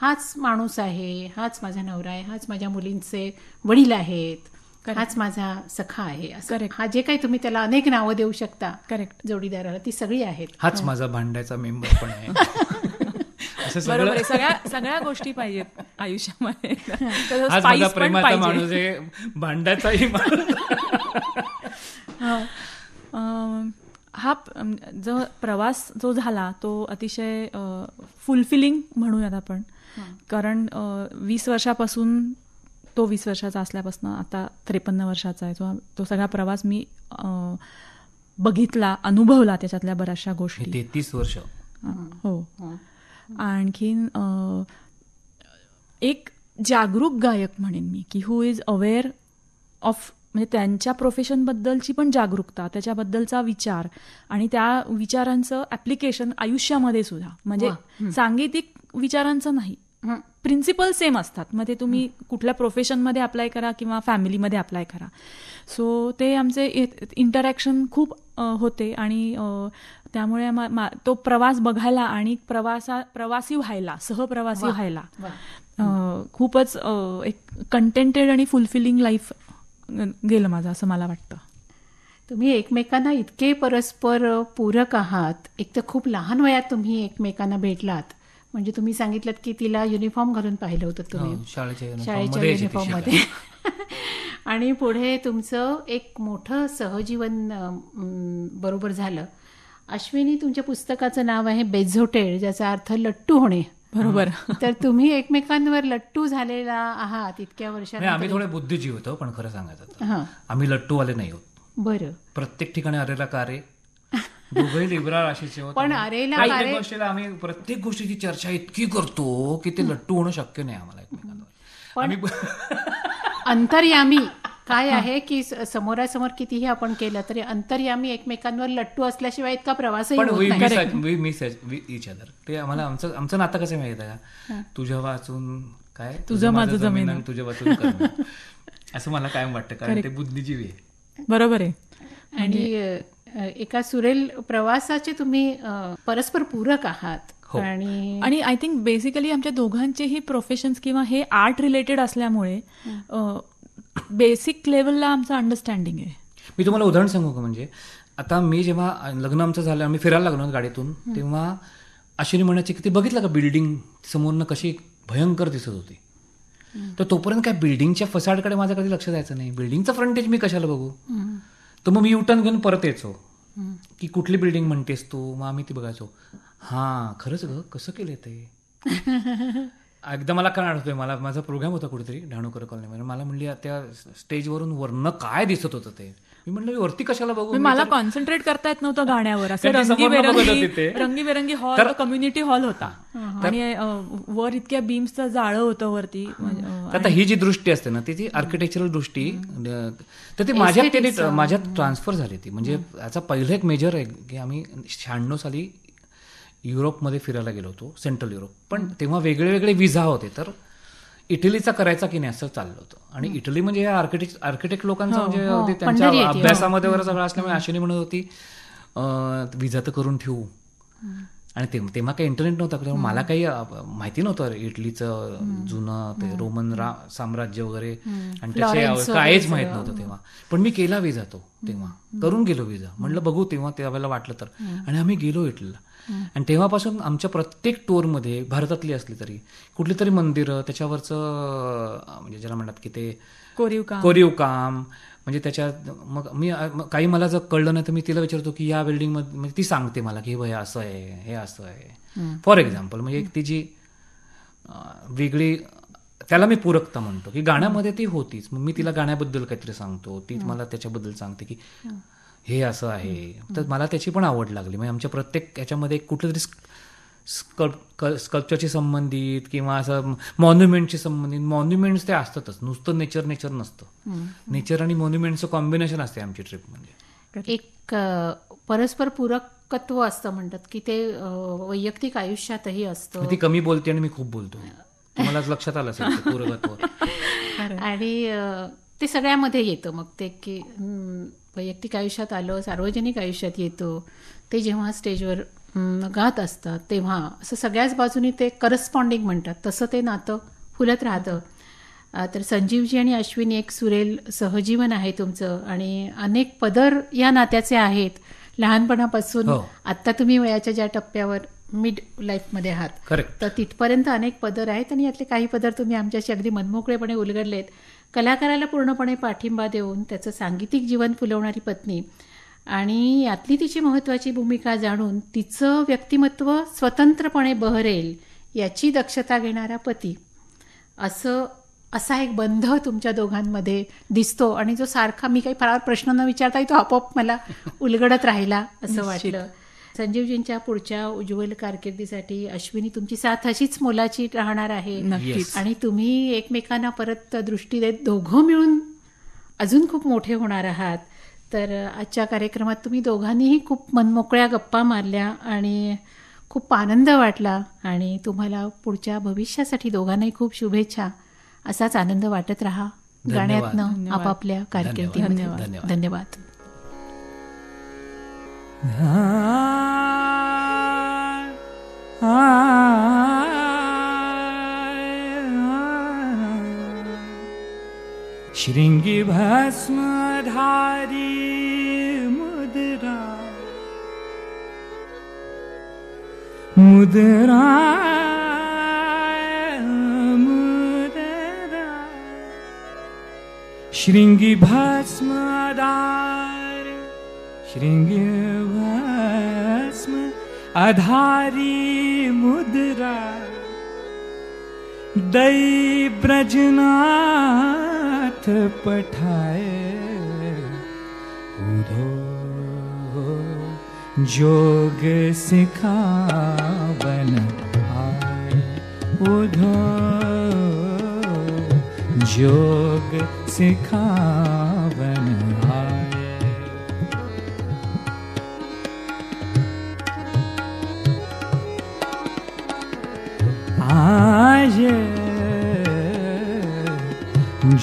हाच माणूस आहे हाच माझा नवरा आहे हाच माझ्या मुलींचे वडील आहेत हाच माझा सखा आहे करेक्ट हा जे काही तुम्ही त्याला अनेक नावं देऊ शकता करेक्ट जोडीदाराला ती सगळी आहेत हाच माझा भांड्याचा मेंबर पण आहे बरोबर सगळ्या सगळ्या गोष्टी पाहिजेत आयुष्यामध्ये माणूस आहे भांडायचाही माणूस हा जो प्रवास जो झाला तो अतिशय फुलफिलिंग म्हणूयात आपण कारण वीस वर्षापासून तो वीस वर्षाचा असल्यापासून आता त्रेपन्न वर्षाचा आहे तो तो सगळा प्रवास मी बघितला अनुभवला त्याच्यातल्या बऱ्याचशा गोष्टी तेहतीस वर्ष हो आणखीन एक जागरूक गायक म्हणेन मी की हू इज अवेअर ऑफ म्हणजे त्यांच्या प्रोफेशनबद्दलची पण जागरूकता त्याच्याबद्दलचा विचार आणि त्या विचारांचं ऍप्लिकेशन आयुष्यामध्ये सुद्धा म्हणजे सांगीतिक विचारांचं नाही प्रिन्सिपल सेम असतात मग ते तुम्ही कुठल्या प्रोफेशनमध्ये अप्लाय करा किंवा फॅमिलीमध्ये अप्लाय करा सो ते आमचे इंटरॅक्शन खूप होते आणि त्यामुळे तो प्रवास बघायला आणि प्रवासा प्रवासी व्हायला सहप्रवासी व्हायला खूपच एक कंटेंटेड आणि फुलफिलिंग लाईफ गेलं माझं असं मला वाटतं तुम्ही एकमेकांना इतके परस्पर पूरक आहात एक तर खूप लहान वयात तुम्ही एकमेकांना भेटलात म्हणजे तुम्ही सांगितलं की तिला युनिफॉर्म घालून पाहिलं होतं तुम्ही हो, शाळेच्या युनिफॉर्म मध्ये आणि पुढे तुमचं एक मोठं सहजीवन बरोबर झालं अश्विनी तुमच्या पुस्तकाचं नाव आहे बेझोटेड ज्याचा अर्थ लट्टू होणे बरोबर तर तुम्ही एकमेकांवर लट्टू झालेला आहात इतक्या वर्षात आम्ही थोडे बुद्धिजीव होतो पण खरं सांगायचं आम्ही लट्टू आले नाही होत बरं प्रत्येक ठिकाणी अरेला कारे दोघे लिब्रा राशीचे पण अरेला आम्ही प्रत्येक गोष्टीची चर्चा इतकी करतो की ते लट्टू होणं शक्य नाही आम्हाला एकमेकांवर अंतर्यामी काय आहे की समोरासमोर कितीही आपण केलं तरी आम्ही एकमेकांवर लट्टू असल्याशिवाय इतका प्रवासही ते आम्हाला आमचं आमचं नातं कसं माहित आहे का तुझ्या वाचून काय तुझं माझं जमीन तुझ्या वाचून असं मला काय वाटतं कारण ते बुद्धिजीवी आहे बरोबर आहे आणि एका सुरेल प्रवासाचे तुम्ही परस्पर पूरक आहात हो. आणि आणि आय थिंक बेसिकली आमच्या दोघांचेही प्रोफेशन्स किंवा हे आर्ट रिलेटेड असल्यामुळे बेसिक लेवलला आमचं अंडरस्टँडिंग आहे मी तुम्हाला उदाहरण सांगू का म्हणजे आता मी जेव्हा लग्न आमचं झालं आम्ही फिरायला लागलो गाडीतून तेव्हा अश्विनी म्हणायची की ते बघितलं का बिल्डिंग समोरनं कशी भयंकर दिसत होती तर तोपर्यंत काय बिल्डिंगच्या फसाडकडे माझं कधी लक्ष द्यायचं नाही बिल्डिंगचं फ्रंटेज मी कशाला बघू तर मग मी युटर्न घेऊन परत यायचो की कुठली बिल्डिंग म्हणतेस तू मग आम्ही ती बघायचो हां खरंच ग कसं केलं ते एकदा मला काय आठवतोय मला माझा प्रोग्राम होता कुठेतरी डहाणूकर कॉलनीमध्ये मला म्हणली त्या स्टेजवरून वरनं काय दिसत होतं ते मी म्हणलं वरती कशाला बघू मला कॉन्सन्ट्रेट करता येत नव्हतं गाण्यावर रंगीबेरंगी हॉल कम्युनिटी हॉल होता आणि वर इतक्या बीम्सचं जाळं होतं वरती म्हणजे, आता ही जी दृष्टी असते ना ती आर्किटेक्चरल दृष्टी तर ती माझ्यात माझ्यात ट्रान्सफर झाली ती म्हणजे याचा पहिलं एक मेजर आहे की आम्ही शहाण्णव साली युरोपमध्ये फिरायला गेलो होतो सेंट्रल युरोप पण तेव्हा वेगळे वेगळे विझा होते तर इटलीचा करायचा की नाही असं चाललं होतं आणि इटली म्हणजे आर्किटेक्ट आर्किटेक्ट लोकांचा म्हणजे हो, त्यांच्या हो. अभ्यासामध्ये वगैरे सगळं असल्यामुळे आशेने म्हणत होती विझा तर करून ठेवू आणि तेव्हा काही इंटरनेट नव्हतं मला काही माहिती नव्हतं इटलीचं जुनं ते रोमन साम्राज्य वगैरे आणि त्याचे काहीच माहित नव्हतं तेव्हा पण मी केला विजा तो तेव्हा करून गेलो विजा म्हणलं बघू तेव्हा त्यावेळेला वाटलं तर आणि आम्ही गेलो इटलीला आणि तेव्हापासून आमच्या प्रत्येक टूरमध्ये भारतातली असली तरी कुठली तरी मंदिरं त्याच्यावरचं म्हणजे ज्याला म्हणतात की ते कोरीव काम कोरीव काम म्हणजे त्याच्या मग मी काही मला जर कळलं नाही तर मी तिला विचारतो की या मध्ये म्हणजे ती सांगते मला की हे असं आहे हे असं आहे फॉर एक्झाम्पल म्हणजे एक ती जी वेगळी त्याला मी पूरकता म्हणतो की गाण्यामध्ये ती होतीच मग मी तिला गाण्याबद्दल काहीतरी सांगतो ती मला त्याच्याबद्दल सांगते की हे असं आहे तर मला त्याची पण आवड लागली म्हणजे आमच्या प्रत्येक याच्यामध्ये कुठलं तरी स्कल्पचरशी संबंधित किंवा असं मॉन्युमेंटशी संबंधित मॉन्युमेंट्स ते असतातच नुसतं नेचर नेचर नसतं नेचर आणि मॉन्युमेंटचं कॉम्बिनेशन असते आमची ट्रिप म्हणजे एक परस्पर पूरकत्व असतं म्हणतात की ते वैयक्तिक आयुष्यातही असतं ती कमी बोलते आणि मी खूप बोलतो मला लक्षात आलं असेल पूरकत्व आणि ते सगळ्यामध्ये येतं मग ते की वैयक्तिक आयुष्यात आलं सार्वजनिक आयुष्यात येतो ते जेव्हा स्टेजवर गात असतात तेव्हा असं सगळ्याच बाजूनी ते करस्पॉन्डिंग म्हणतात तसं ते नातं फुलत राहतं तर संजीवजी आणि अश्विनी एक सुरेल सहजीवन आहे तुमचं आणि अनेक पदर या नात्याचे आहेत लहानपणापासून हो. आता तुम्ही वयाच्या ज्या टप्प्यावर मिड मध्ये आहात तर तिथपर्यंत अनेक पदर आहेत आणि यातले काही पदर तुम्ही आमच्याशी अगदी मनमोकळेपणे उलगडलेत कलाकाराला पूर्णपणे पाठिंबा देऊन त्याचं सांगीतिक जीवन फुलवणारी पत्नी आणि यातली तिची महत्त्वाची भूमिका जाणून तिचं व्यक्तिमत्व स्वतंत्रपणे बहरेल याची दक्षता घेणारा पती असं असा एक बंध तुमच्या दोघांमध्ये दिसतो आणि जो सारखा मी काही फार प्रश्न न विचारताही तो आपोआप मला उलगडत राहिला असं वाटलं संजीवजींच्या पुढच्या उज्ज्वल कारकिर्दीसाठी अश्विनी तुमची साथ अशीच मोलाची राहणार आहे आणि तुम्ही एकमेकांना परत दृष्टी देत दोघं मिळून अजून खूप मोठे होणार आहात तर आजच्या कार्यक्रमात तुम्ही दोघांनीही खूप मनमोकळ्या गप्पा मारल्या आणि खूप आनंद वाटला आणि तुम्हाला पुढच्या भविष्यासाठी दोघांनाही खूप शुभेच्छा असाच आनंद वाटत राहा गाण्यातनं आपापल्या कारकिर्दी धन्यवाद धन्यवाद भस्म भस्मधारी मुद्रा मुद्रा मुद्रा भस्म भस्मदार शृङ्गी अधारी मुद्रा दई ब्रजनाथ पठाए उधो जोग सिखावन आए उधो जोग सिखा आए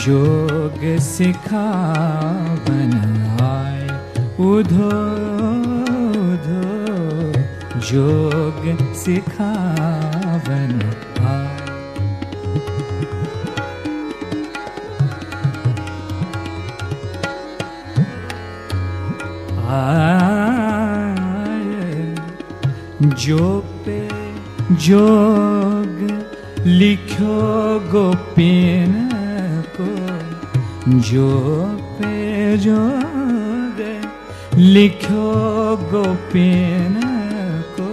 जोग सिखावन आए उधो उधो जोग सिखावन आए आए जो पे जो पूछो गोपीन को जो पे जो दे लिखो गोपीन को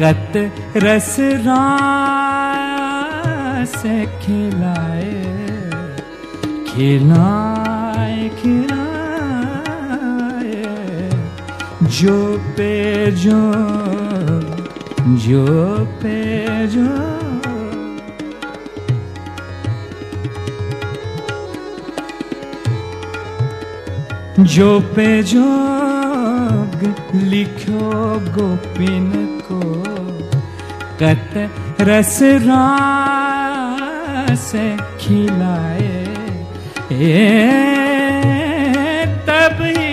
कत रस से खिलाए खिलाए खिलाए जो पे जो जो पे जो जो पे जोग लिखो गोपिन को कत रस रास खिलाए ए तब ही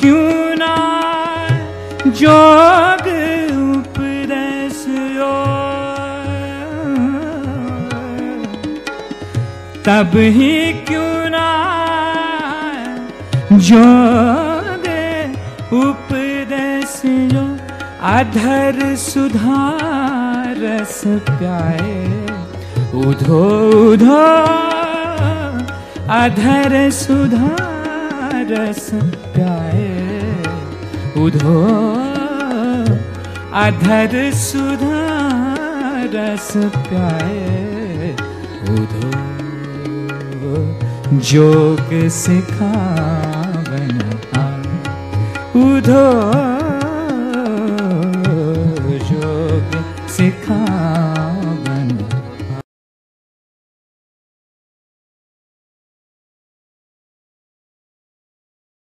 क्यों ना जोग उपरस ओ तब ही क्यों जो दे उपदशन् अधर रस ग उधो धो अधर रस ग उधो अधर सुधारस् उधो जोग सिखा धो